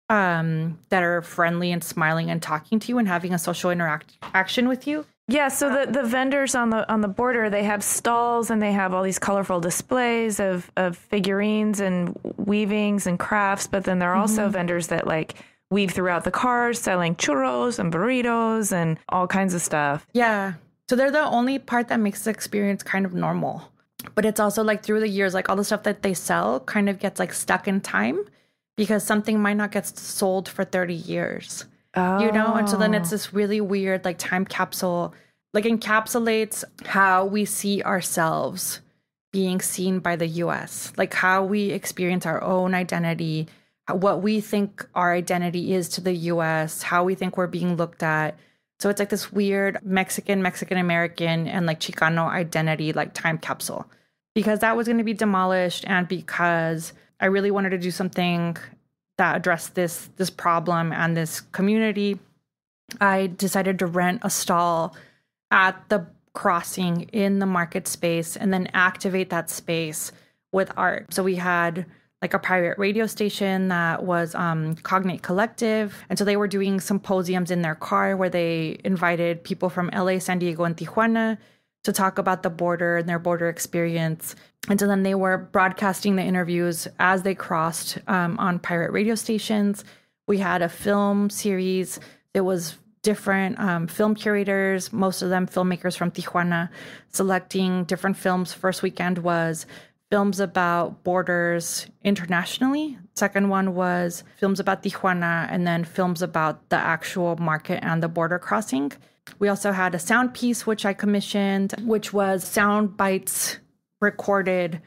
um, that are friendly and smiling and talking to you and having a social interaction with you. Yeah, so the, the vendors on the on the border they have stalls and they have all these colorful displays of, of figurines and weavings and crafts, but then there are also mm-hmm. vendors that like weave throughout the cars selling churros and burritos and all kinds of stuff. Yeah. So they're the only part that makes the experience kind of normal. But it's also like through the years, like all the stuff that they sell kind of gets like stuck in time because something might not get sold for 30 years. Oh. You know? And so then it's oh. this really weird like time capsule, like encapsulates how we see ourselves being seen by the US, like how we experience our own identity what we think our identity is to the US, how we think we're being looked at. So it's like this weird Mexican, Mexican American, and like Chicano identity, like time capsule, because that was going to be demolished. And because I really wanted to do something that addressed this, this problem and this community, I decided to rent a stall at the crossing in the market space and then activate that space with art. So we had like a pirate radio station that was um, Cognate Collective. And so they were doing symposiums in their car where they invited people from LA, San Diego, and Tijuana to talk about the border and their border experience. And so then they were broadcasting the interviews as they crossed um, on pirate radio stations. We had a film series that was different um, film curators, most of them filmmakers from Tijuana, selecting different films. First weekend was films about borders internationally. Second one was films about Tijuana, and then films about the actual market and the border crossing. We also had a sound piece which I commissioned, which was sound bites recorded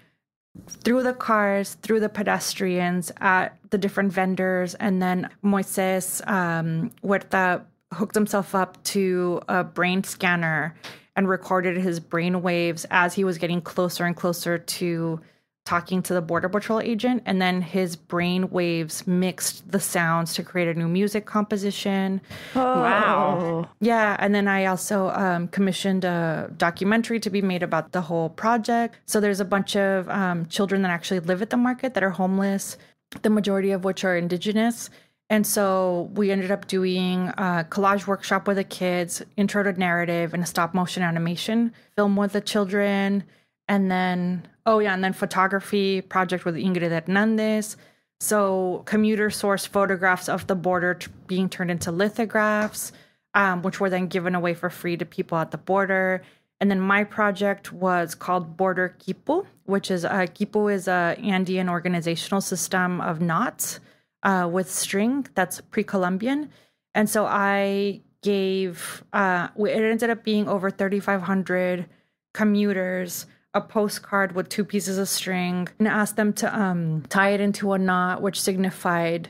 through the cars, through the pedestrians, at the different vendors, and then Moises um, Huerta hooked himself up to a brain scanner and recorded his brain waves as he was getting closer and closer to talking to the border patrol agent and then his brain waves mixed the sounds to create a new music composition oh. wow yeah and then i also um, commissioned a documentary to be made about the whole project so there's a bunch of um, children that actually live at the market that are homeless the majority of which are indigenous and so we ended up doing a collage workshop with the kids, intro to narrative, and a stop motion animation film with the children. And then, oh, yeah, and then photography project with Ingrid Hernandez. So, commuter source photographs of the border t- being turned into lithographs, um, which were then given away for free to people at the border. And then my project was called Border Kipu, which is uh, Kipu is a Andean organizational system of knots uh, with string that's pre-Columbian, and so I gave uh, it ended up being over 3,500 commuters a postcard with two pieces of string and asked them to um, tie it into a knot, which signified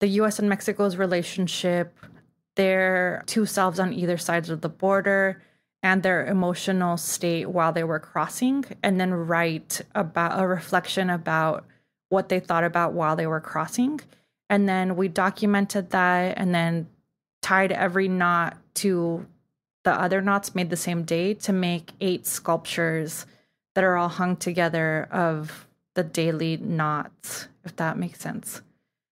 the U.S. and Mexico's relationship, their two selves on either sides of the border and their emotional state while they were crossing and then write about a reflection about what they thought about while they were crossing and then we documented that and then tied every knot to the other knots made the same day to make eight sculptures that are all hung together of the daily knots if that makes sense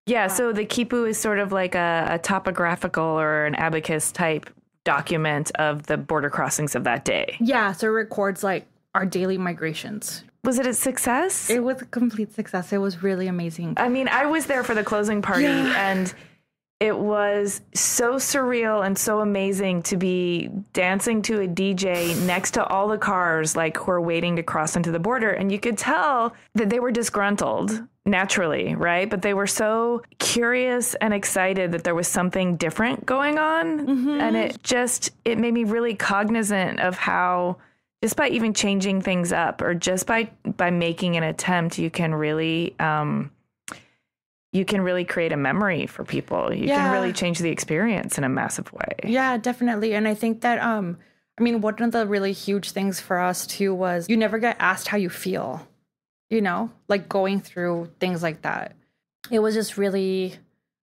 yeah so the kipu is sort of like a, a topographical or an abacus type document of the border crossings of that day yeah so it records like our daily migrations was it a success? It was a complete success. It was really amazing. I mean, I was there for the closing party yeah. and it was so surreal and so amazing to be dancing to a DJ next to all the cars like who are waiting to cross into the border and you could tell that they were disgruntled naturally, right? But they were so curious and excited that there was something different going on mm-hmm. and it just it made me really cognizant of how just by even changing things up or just by by making an attempt you can really um, you can really create a memory for people you yeah. can really change the experience in a massive way yeah definitely and i think that um i mean one of the really huge things for us too was you never get asked how you feel you know like going through things like that it was just really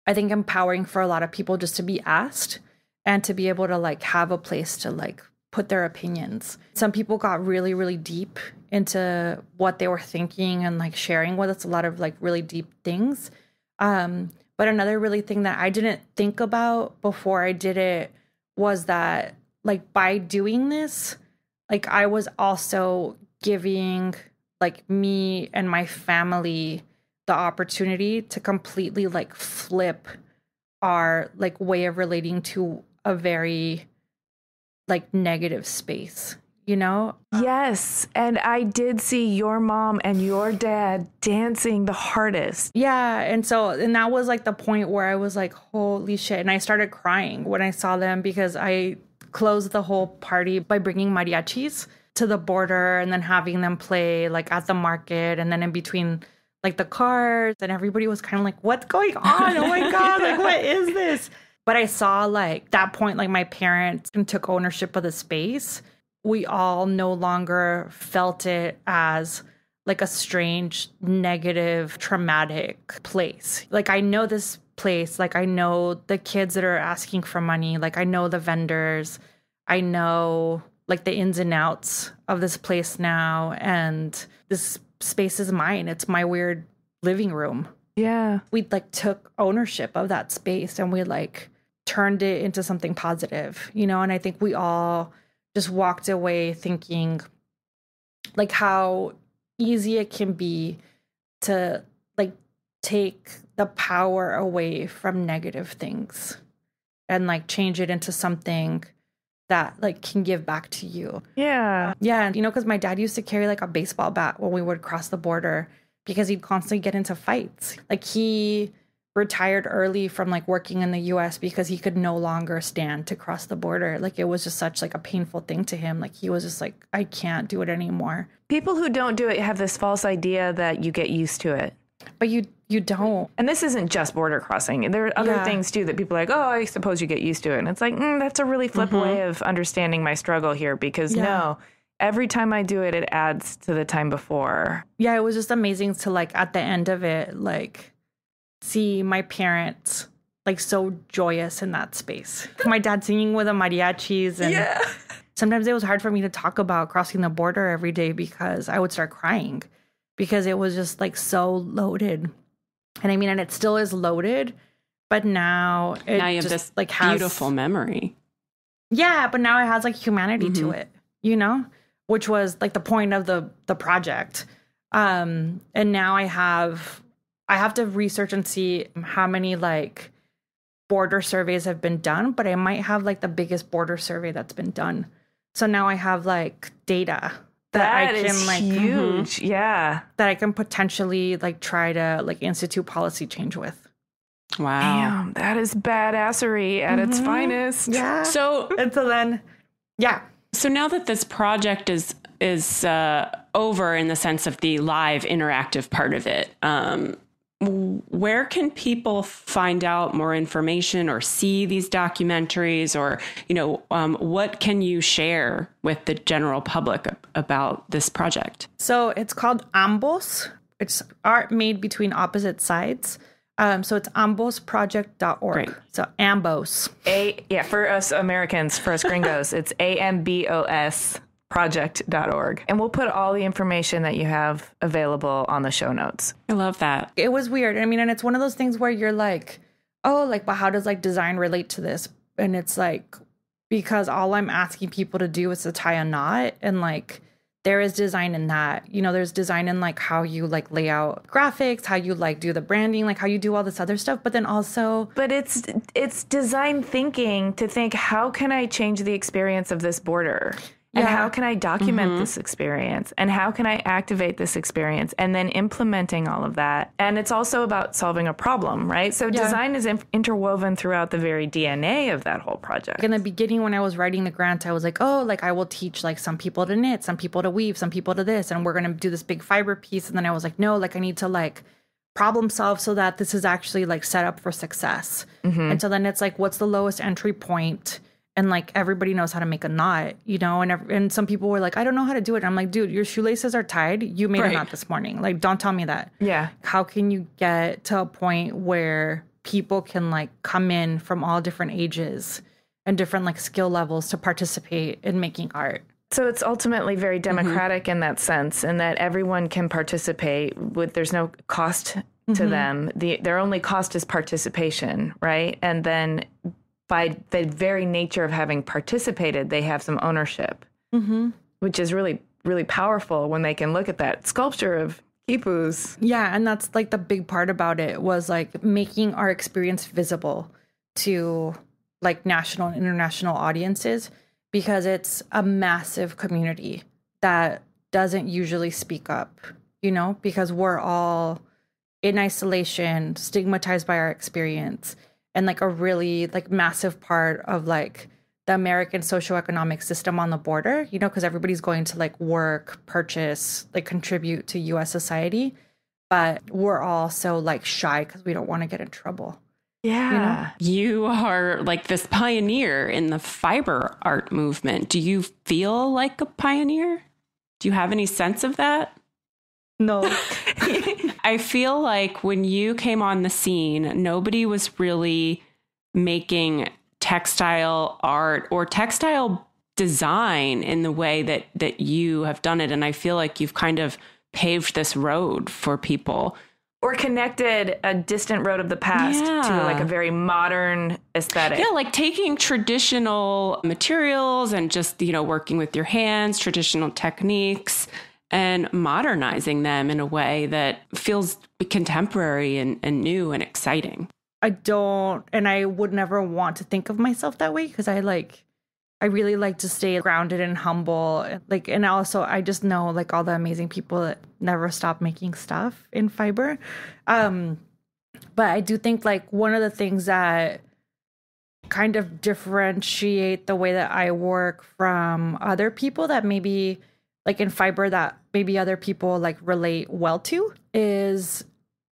i think empowering for a lot of people just to be asked and to be able to like have a place to like put their opinions. Some people got really, really deep into what they were thinking and like sharing with us a lot of like really deep things. Um, but another really thing that I didn't think about before I did it was that like by doing this, like I was also giving like me and my family the opportunity to completely like flip our like way of relating to a very like negative space you know? Uh, yes. And I did see your mom and your dad dancing the hardest. Yeah. And so, and that was like the point where I was like, holy shit. And I started crying when I saw them because I closed the whole party by bringing mariachis to the border and then having them play like at the market and then in between like the cars and everybody was kind of like what's going on oh my god like what is this but I saw like that point, like my parents took ownership of the space. We all no longer felt it as like a strange, negative, traumatic place. Like I know this place. Like I know the kids that are asking for money. Like I know the vendors. I know like the ins and outs of this place now. And this space is mine. It's my weird living room. Yeah. We like took ownership of that space and we like turned it into something positive, you know? And I think we all just walked away thinking like how easy it can be to like take the power away from negative things and like change it into something that like can give back to you. Yeah. Yeah. You know, because my dad used to carry like a baseball bat when we would cross the border because he'd constantly get into fights. Like he retired early from like working in the US because he could no longer stand to cross the border. Like it was just such like a painful thing to him. Like he was just like I can't do it anymore. People who don't do it have this false idea that you get used to it. But you you don't. And this isn't just border crossing. There are other yeah. things too that people are like, "Oh, I suppose you get used to it." And it's like, mm, that's a really flip mm-hmm. way of understanding my struggle here because yeah. no, every time I do it it adds to the time before. Yeah, it was just amazing to like at the end of it like see my parents like so joyous in that space. My dad singing with the mariachis and yeah. sometimes it was hard for me to talk about crossing the border every day because I would start crying because it was just like so loaded. And I mean and it still is loaded, but now it now you just, have this like has beautiful memory. Yeah, but now it has like humanity mm -hmm. to mm-hmm. it, you know? Which was like the point of the the project. Um and now I have I have to research and see how many like border surveys have been done, but I might have like the biggest border survey that's been done. So now I have like data that, that I can like mhm, huge, mm-hmm, yeah, that I can potentially like try to like institute policy change with. Wow, Damn, that is badassery at mm-hmm. its finest. Yeah. So and so then, yeah. So now that this project is is uh, over in the sense of the live interactive part of it, um, where can people find out more information or see these documentaries or you know um, what can you share with the general public about this project so it's called ambos it's art made between opposite sides um, so it's ambosproject.org. Great. So ambos. A yeah, for us Americans, for us gringos, it's A M B O S project.org. And we'll put all the information that you have available on the show notes. I love that. It was weird. I mean, and it's one of those things where you're like, oh, like, but how does like design relate to this? And it's like, because all I'm asking people to do is to tie a knot and like, there is design in that you know there's design in like how you like lay out graphics how you like do the branding like how you do all this other stuff but then also but it's it's design thinking to think how can i change the experience of this border and how can I document mm-hmm. this experience? And how can I activate this experience? And then implementing all of that. And it's also about solving a problem, right? So yeah. design is in- interwoven throughout the very DNA of that whole project. In the beginning, when I was writing the grant, I was like, oh, like I will teach like some people to knit, some people to weave, some people to this, and we're going to do this big fiber piece. And then I was like, no, like I need to like, problem solve so that this is actually like set up for success. Mm-hmm. And so then it's like, what's the lowest entry point? and like everybody knows how to make a knot, you know, and every, and some people were like, I don't know how to do it. And I'm like, dude, your shoelaces are tied. You made right. a knot this morning. Like, don't tell me that. Yeah. How can you get to a point where people can like come in from all different ages and different like skill levels to participate in making art? So it's ultimately very mm-hmm. democratic mm-hmm. in that sense, and that everyone can participate. With there's no cost to mm-hmm. them. The their only cost is participation, right? And then by the very nature of having participated, they have some ownership, mm-hmm. which is really, really powerful when they can look at that sculpture of Kipu's. Yeah. And that's like the big part about it was like making our experience visible to like national and international audiences because it's a massive community that doesn't usually speak up, you know, because we're all in isolation, stigmatized by our experience and like a really like massive part of like the American socioeconomic system on the border, you know, because everybody's going to like work, purchase, like contribute to US society. But we're all so like shy because we don't want to get in trouble. Yeah. You, know? you are like this pioneer in the fiber art movement. Do you feel like a pioneer? Do you have any sense of that? No. I feel like when you came on the scene, nobody was really making textile art or textile design in the way that that you have done it and I feel like you've kind of paved this road for people or connected a distant road of the past yeah. to like a very modern aesthetic. Yeah, like taking traditional materials and just, you know, working with your hands, traditional techniques and modernizing them in a way that feels contemporary and, and new and exciting. I don't, and I would never want to think of myself that way because I like, I really like to stay grounded and humble. Like, and also, I just know like all the amazing people that never stop making stuff in fiber. Um, but I do think like one of the things that kind of differentiate the way that I work from other people that maybe like in fiber that maybe other people like relate well to is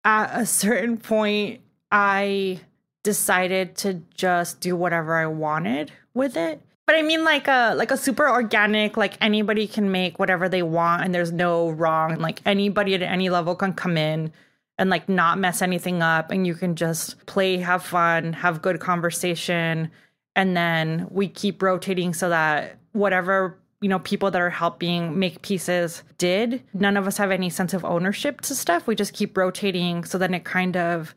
at a certain point I decided to just do whatever I wanted with it. But I mean like a like a super organic like anybody can make whatever they want and there's no wrong like anybody at any level can come in and like not mess anything up and you can just play have fun have good conversation and then we keep rotating so that whatever you know people that are helping make pieces did none of us have any sense of ownership to stuff we just keep rotating so then it kind of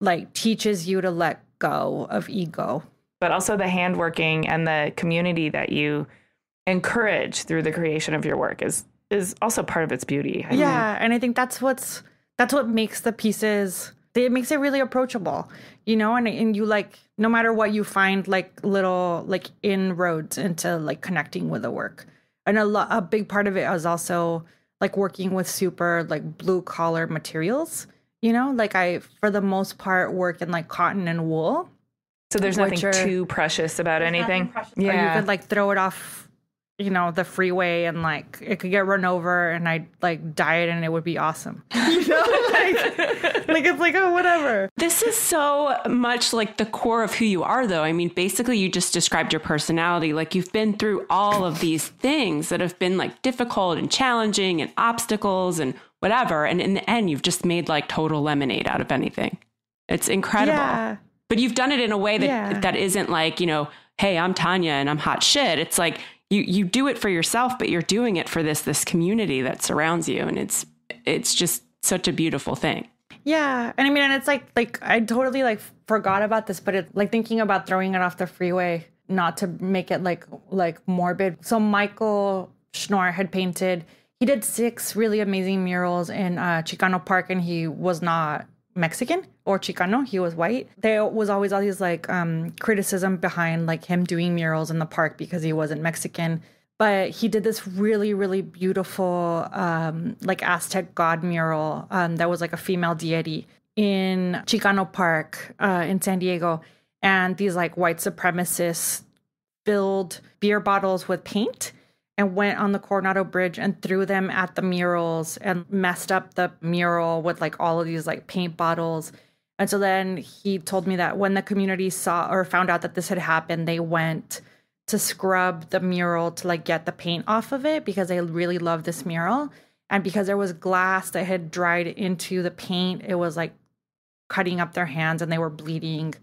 like teaches you to let go of ego but also the handworking and the community that you encourage through the creation of your work is is also part of its beauty I yeah mean, and i think that's what's that's what makes the pieces it makes it really approachable you know and and you like no matter what you find like little like inroads into like connecting with the work and a lo- a big part of it is also like working with super like blue collar materials you know like i for the most part work in like cotton and wool so there's nothing are, too precious about anything precious. yeah or you could like throw it off you know the freeway and like it could get run over and I'd like diet and it would be awesome. You know, like, like it's like oh whatever. This is so much like the core of who you are though. I mean, basically you just described your personality. Like you've been through all of these things that have been like difficult and challenging and obstacles and whatever and in the end you've just made like total lemonade out of anything. It's incredible. Yeah. But you've done it in a way that yeah. that isn't like, you know, hey, I'm Tanya and I'm hot shit. It's like you you do it for yourself, but you're doing it for this this community that surrounds you, and it's it's just such a beautiful thing. Yeah, and I mean, and it's like like I totally like forgot about this, but it like thinking about throwing it off the freeway, not to make it like like morbid. So Michael Schnorr had painted. He did six really amazing murals in uh, Chicano Park, and he was not Mexican or Chicano. He was white. There was always all these like um, criticism behind like him doing murals in the park because he wasn't Mexican. But he did this really, really beautiful um, like Aztec god mural um, that was like a female deity in Chicano Park uh, in San Diego. And these like white supremacists filled beer bottles with paint and went on the Coronado Bridge and threw them at the murals and messed up the mural with like all of these like paint bottles. And so then he told me that when the community saw or found out that this had happened, they went to scrub the mural to like get the paint off of it because they really loved this mural. And because there was glass that had dried into the paint, it was like cutting up their hands and they were bleeding.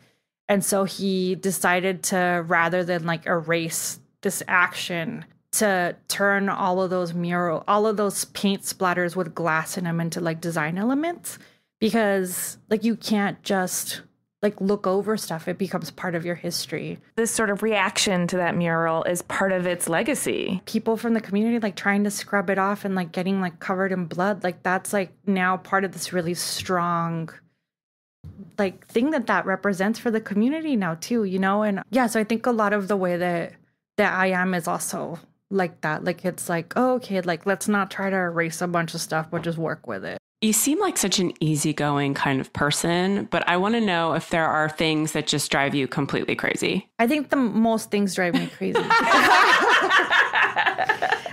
And so he decided to rather than like erase this action, to turn all of those mural, all of those paint splatters with glass in them into like design elements because like you can't just like look over stuff it becomes part of your history this sort of reaction to that mural is part of its legacy people from the community like trying to scrub it off and like getting like covered in blood like that's like now part of this really strong like thing that that represents for the community now too you know and yeah so i think a lot of the way that that i am is also like that. Like it's like, oh, okay, like let's not try to erase a bunch of stuff, but just work with it. You seem like such an easygoing kind of person, but I want to know if there are things that just drive you completely crazy. I think the most things drive me crazy.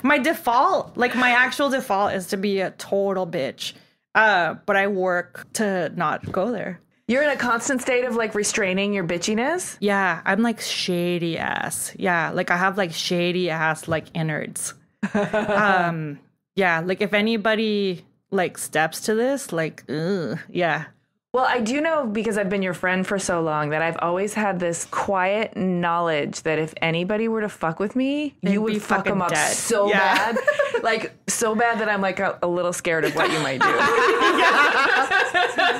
my default, like my actual default, is to be a total bitch. Uh, but I work to not go there. You're in a constant state of like restraining your bitchiness? Yeah, I'm like shady ass. Yeah, like I have like shady ass like innards. um yeah, like if anybody like steps to this, like ugh, yeah. Well, I do know because I've been your friend for so long that I've always had this quiet knowledge that if anybody were to fuck with me, They'd you would fuck them up dead. so yeah. bad, like so bad that I'm like a, a little scared of what you might do.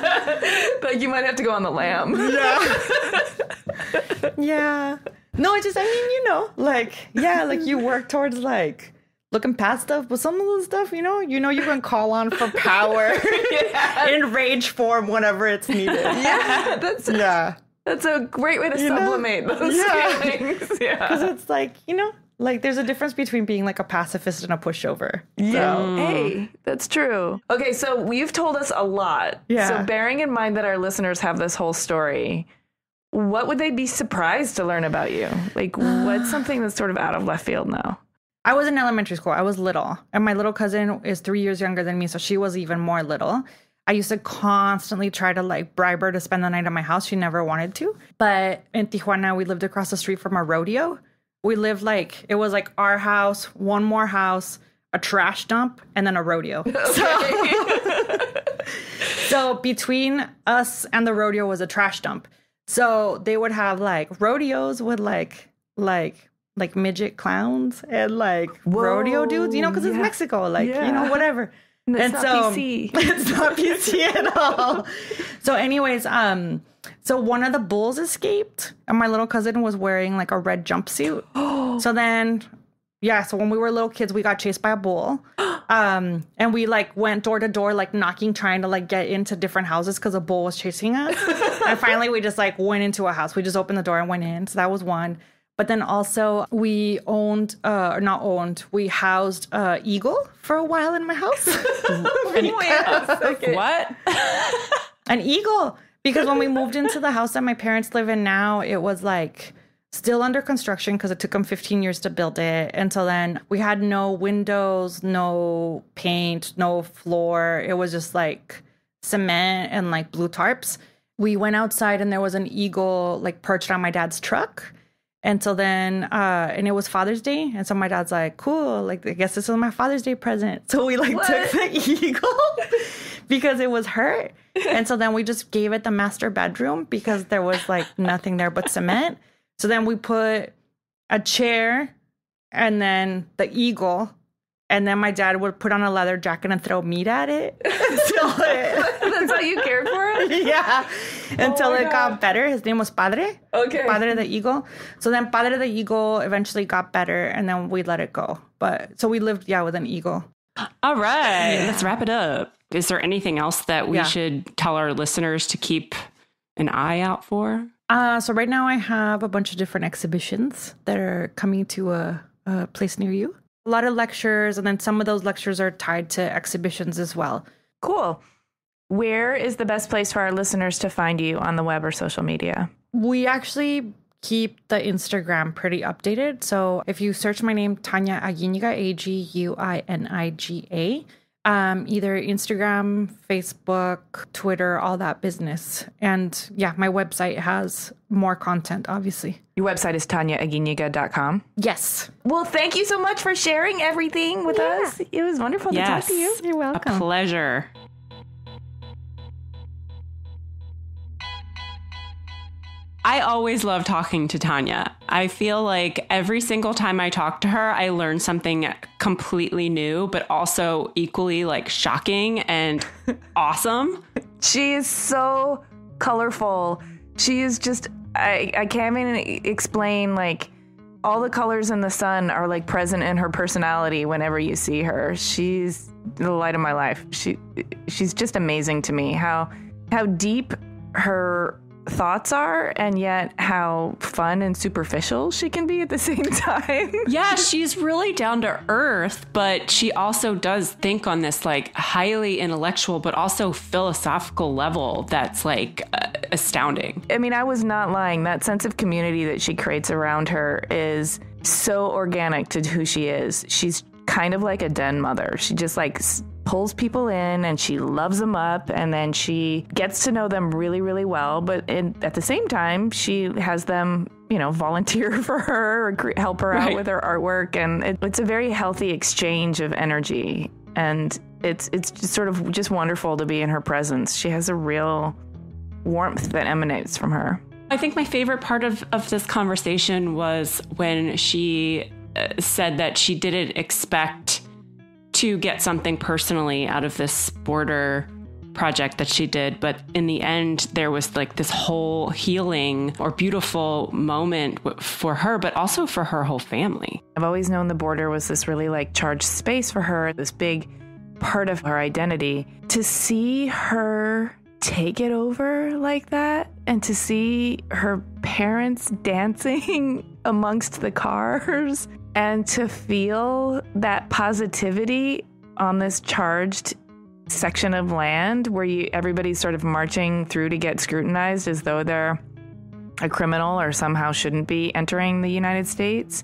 like you might have to go on the lamb. Yeah. yeah. No, I just I mean, you know, like yeah, like you work towards like looking past stuff, but some of the stuff, you know, you know you can call on for power yeah. in rage form whenever it's needed. Yeah. That's yeah. That's a great way to you sublimate know? those yeah. feelings. Yeah. Because it's like, you know, like, there's a difference between being like a pacifist and a pushover. Yeah. So. Mm. Hey, that's true. Okay, so you've told us a lot. Yeah. So, bearing in mind that our listeners have this whole story, what would they be surprised to learn about you? Like, what's something that's sort of out of left field now? I was in elementary school. I was little, and my little cousin is three years younger than me, so she was even more little. I used to constantly try to like bribe her to spend the night at my house. She never wanted to. But in Tijuana, we lived across the street from a rodeo we lived like it was like our house, one more house, a trash dump, and then a rodeo. Okay. So, so between us and the rodeo was a trash dump. So they would have like rodeos with like like like midget clowns and like Whoa, rodeo dudes, you know, because yeah. it's Mexico, like yeah. you know, whatever. And, and so PC. it's not PC at all. so, anyways, um, so one of the bulls escaped, and my little cousin was wearing like a red jumpsuit. so then, yeah, so when we were little kids, we got chased by a bull. Um, and we like went door to door, like knocking, trying to like get into different houses because a bull was chasing us. and finally, we just like went into a house. We just opened the door and went in. So that was one. But then also, we owned, uh, or not owned, we housed uh, Eagle for a while in my house. What? An eagle because when we moved into the house that my parents live in now, it was like still under construction because it took them 15 years to build it. Until then, we had no windows, no paint, no floor. It was just like cement and like blue tarps. We went outside and there was an eagle like perched on my dad's truck. And so then, uh, and it was Father's Day. And so my dad's like, cool, like, I guess this is my Father's Day present. So we like what? took the eagle because it was hurt. And so then we just gave it the master bedroom because there was like nothing there but cement. So then we put a chair and then the eagle and then my dad would put on a leather jacket and throw meat at it until it. That's how you cared for it? Yeah. Until oh it God. got better. His name was Padre. Okay. Padre the Eagle. So then Padre the Eagle eventually got better and then we let it go. But so we lived, yeah, with an eagle. All right. Yeah. Let's wrap it up. Is there anything else that we yeah. should tell our listeners to keep an eye out for? Uh, so right now I have a bunch of different exhibitions that are coming to a, a place near you a lot of lectures, and then some of those lectures are tied to exhibitions as well. Cool. Where is the best place for our listeners to find you on the web or social media? We actually keep the Instagram pretty updated. So if you search my name, Tanya Aginiga, A G U I N I G A, um, either Instagram, Facebook, Twitter, all that business. And yeah, my website has more content, obviously. Your website is tanyaaginiga.com? Yes. Well, thank you so much for sharing everything with yeah. us. It was wonderful yes. to talk to you. You're welcome. A pleasure. I always love talking to Tanya. I feel like every single time I talk to her, I learn something completely new, but also equally like shocking and awesome. She is so colorful. She is just I I can't even explain like all the colors in the sun are like present in her personality whenever you see her. She's the light of my life. She she's just amazing to me. How how deep her thoughts are and yet how fun and superficial she can be at the same time. yeah, she's really down to earth, but she also does think on this like highly intellectual but also philosophical level that's like uh, astounding. I mean, I was not lying. That sense of community that she creates around her is so organic to who she is. She's kind of like a den mother. She just like pulls people in and she loves them up and then she gets to know them really, really well. But in, at the same time, she has them you know, volunteer for her or help her out right. with her artwork. And it, it's a very healthy exchange of energy. And it's it's just sort of just wonderful to be in her presence. She has a real warmth that emanates from her. I think my favorite part of, of this conversation was when she uh, said that she didn't expect to get something personally out of this border project that she did but in the end there was like this whole healing or beautiful moment for her but also for her whole family i've always known the border was this really like charged space for her this big part of her identity to see her take it over like that and to see her parents dancing amongst the cars and to feel that positivity on this charged section of land where you everybody's sort of marching through to get scrutinized as though they're a criminal or somehow shouldn't be entering the United States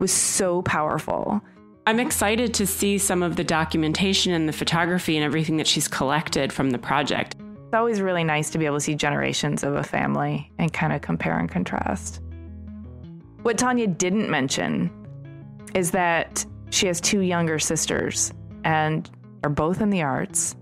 was so powerful. I'm excited to see some of the documentation and the photography and everything that she's collected from the project. It's always really nice to be able to see generations of a family and kind of compare and contrast. What Tanya didn't mention is that she has two younger sisters and are both in the arts.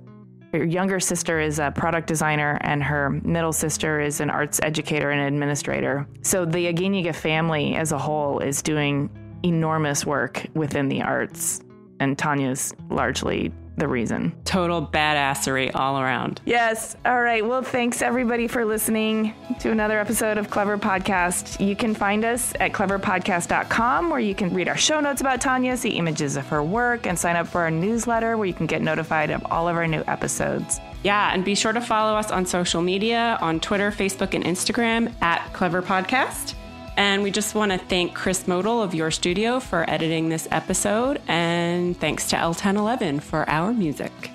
Her younger sister is a product designer, and her middle sister is an arts educator and administrator. So the Aginiga family as a whole is doing enormous work within the arts, and Tanya's largely the reason. Total badassery all around. Yes. All right. Well, thanks everybody for listening to another episode of Clever Podcast. You can find us at cleverpodcast.com where you can read our show notes about Tanya, see images of her work, and sign up for our newsletter where you can get notified of all of our new episodes. Yeah, and be sure to follow us on social media on Twitter, Facebook, and Instagram at Clever Podcast. And we just want to thank Chris Modal of Your Studio for editing this episode. And thanks to L1011 for our music.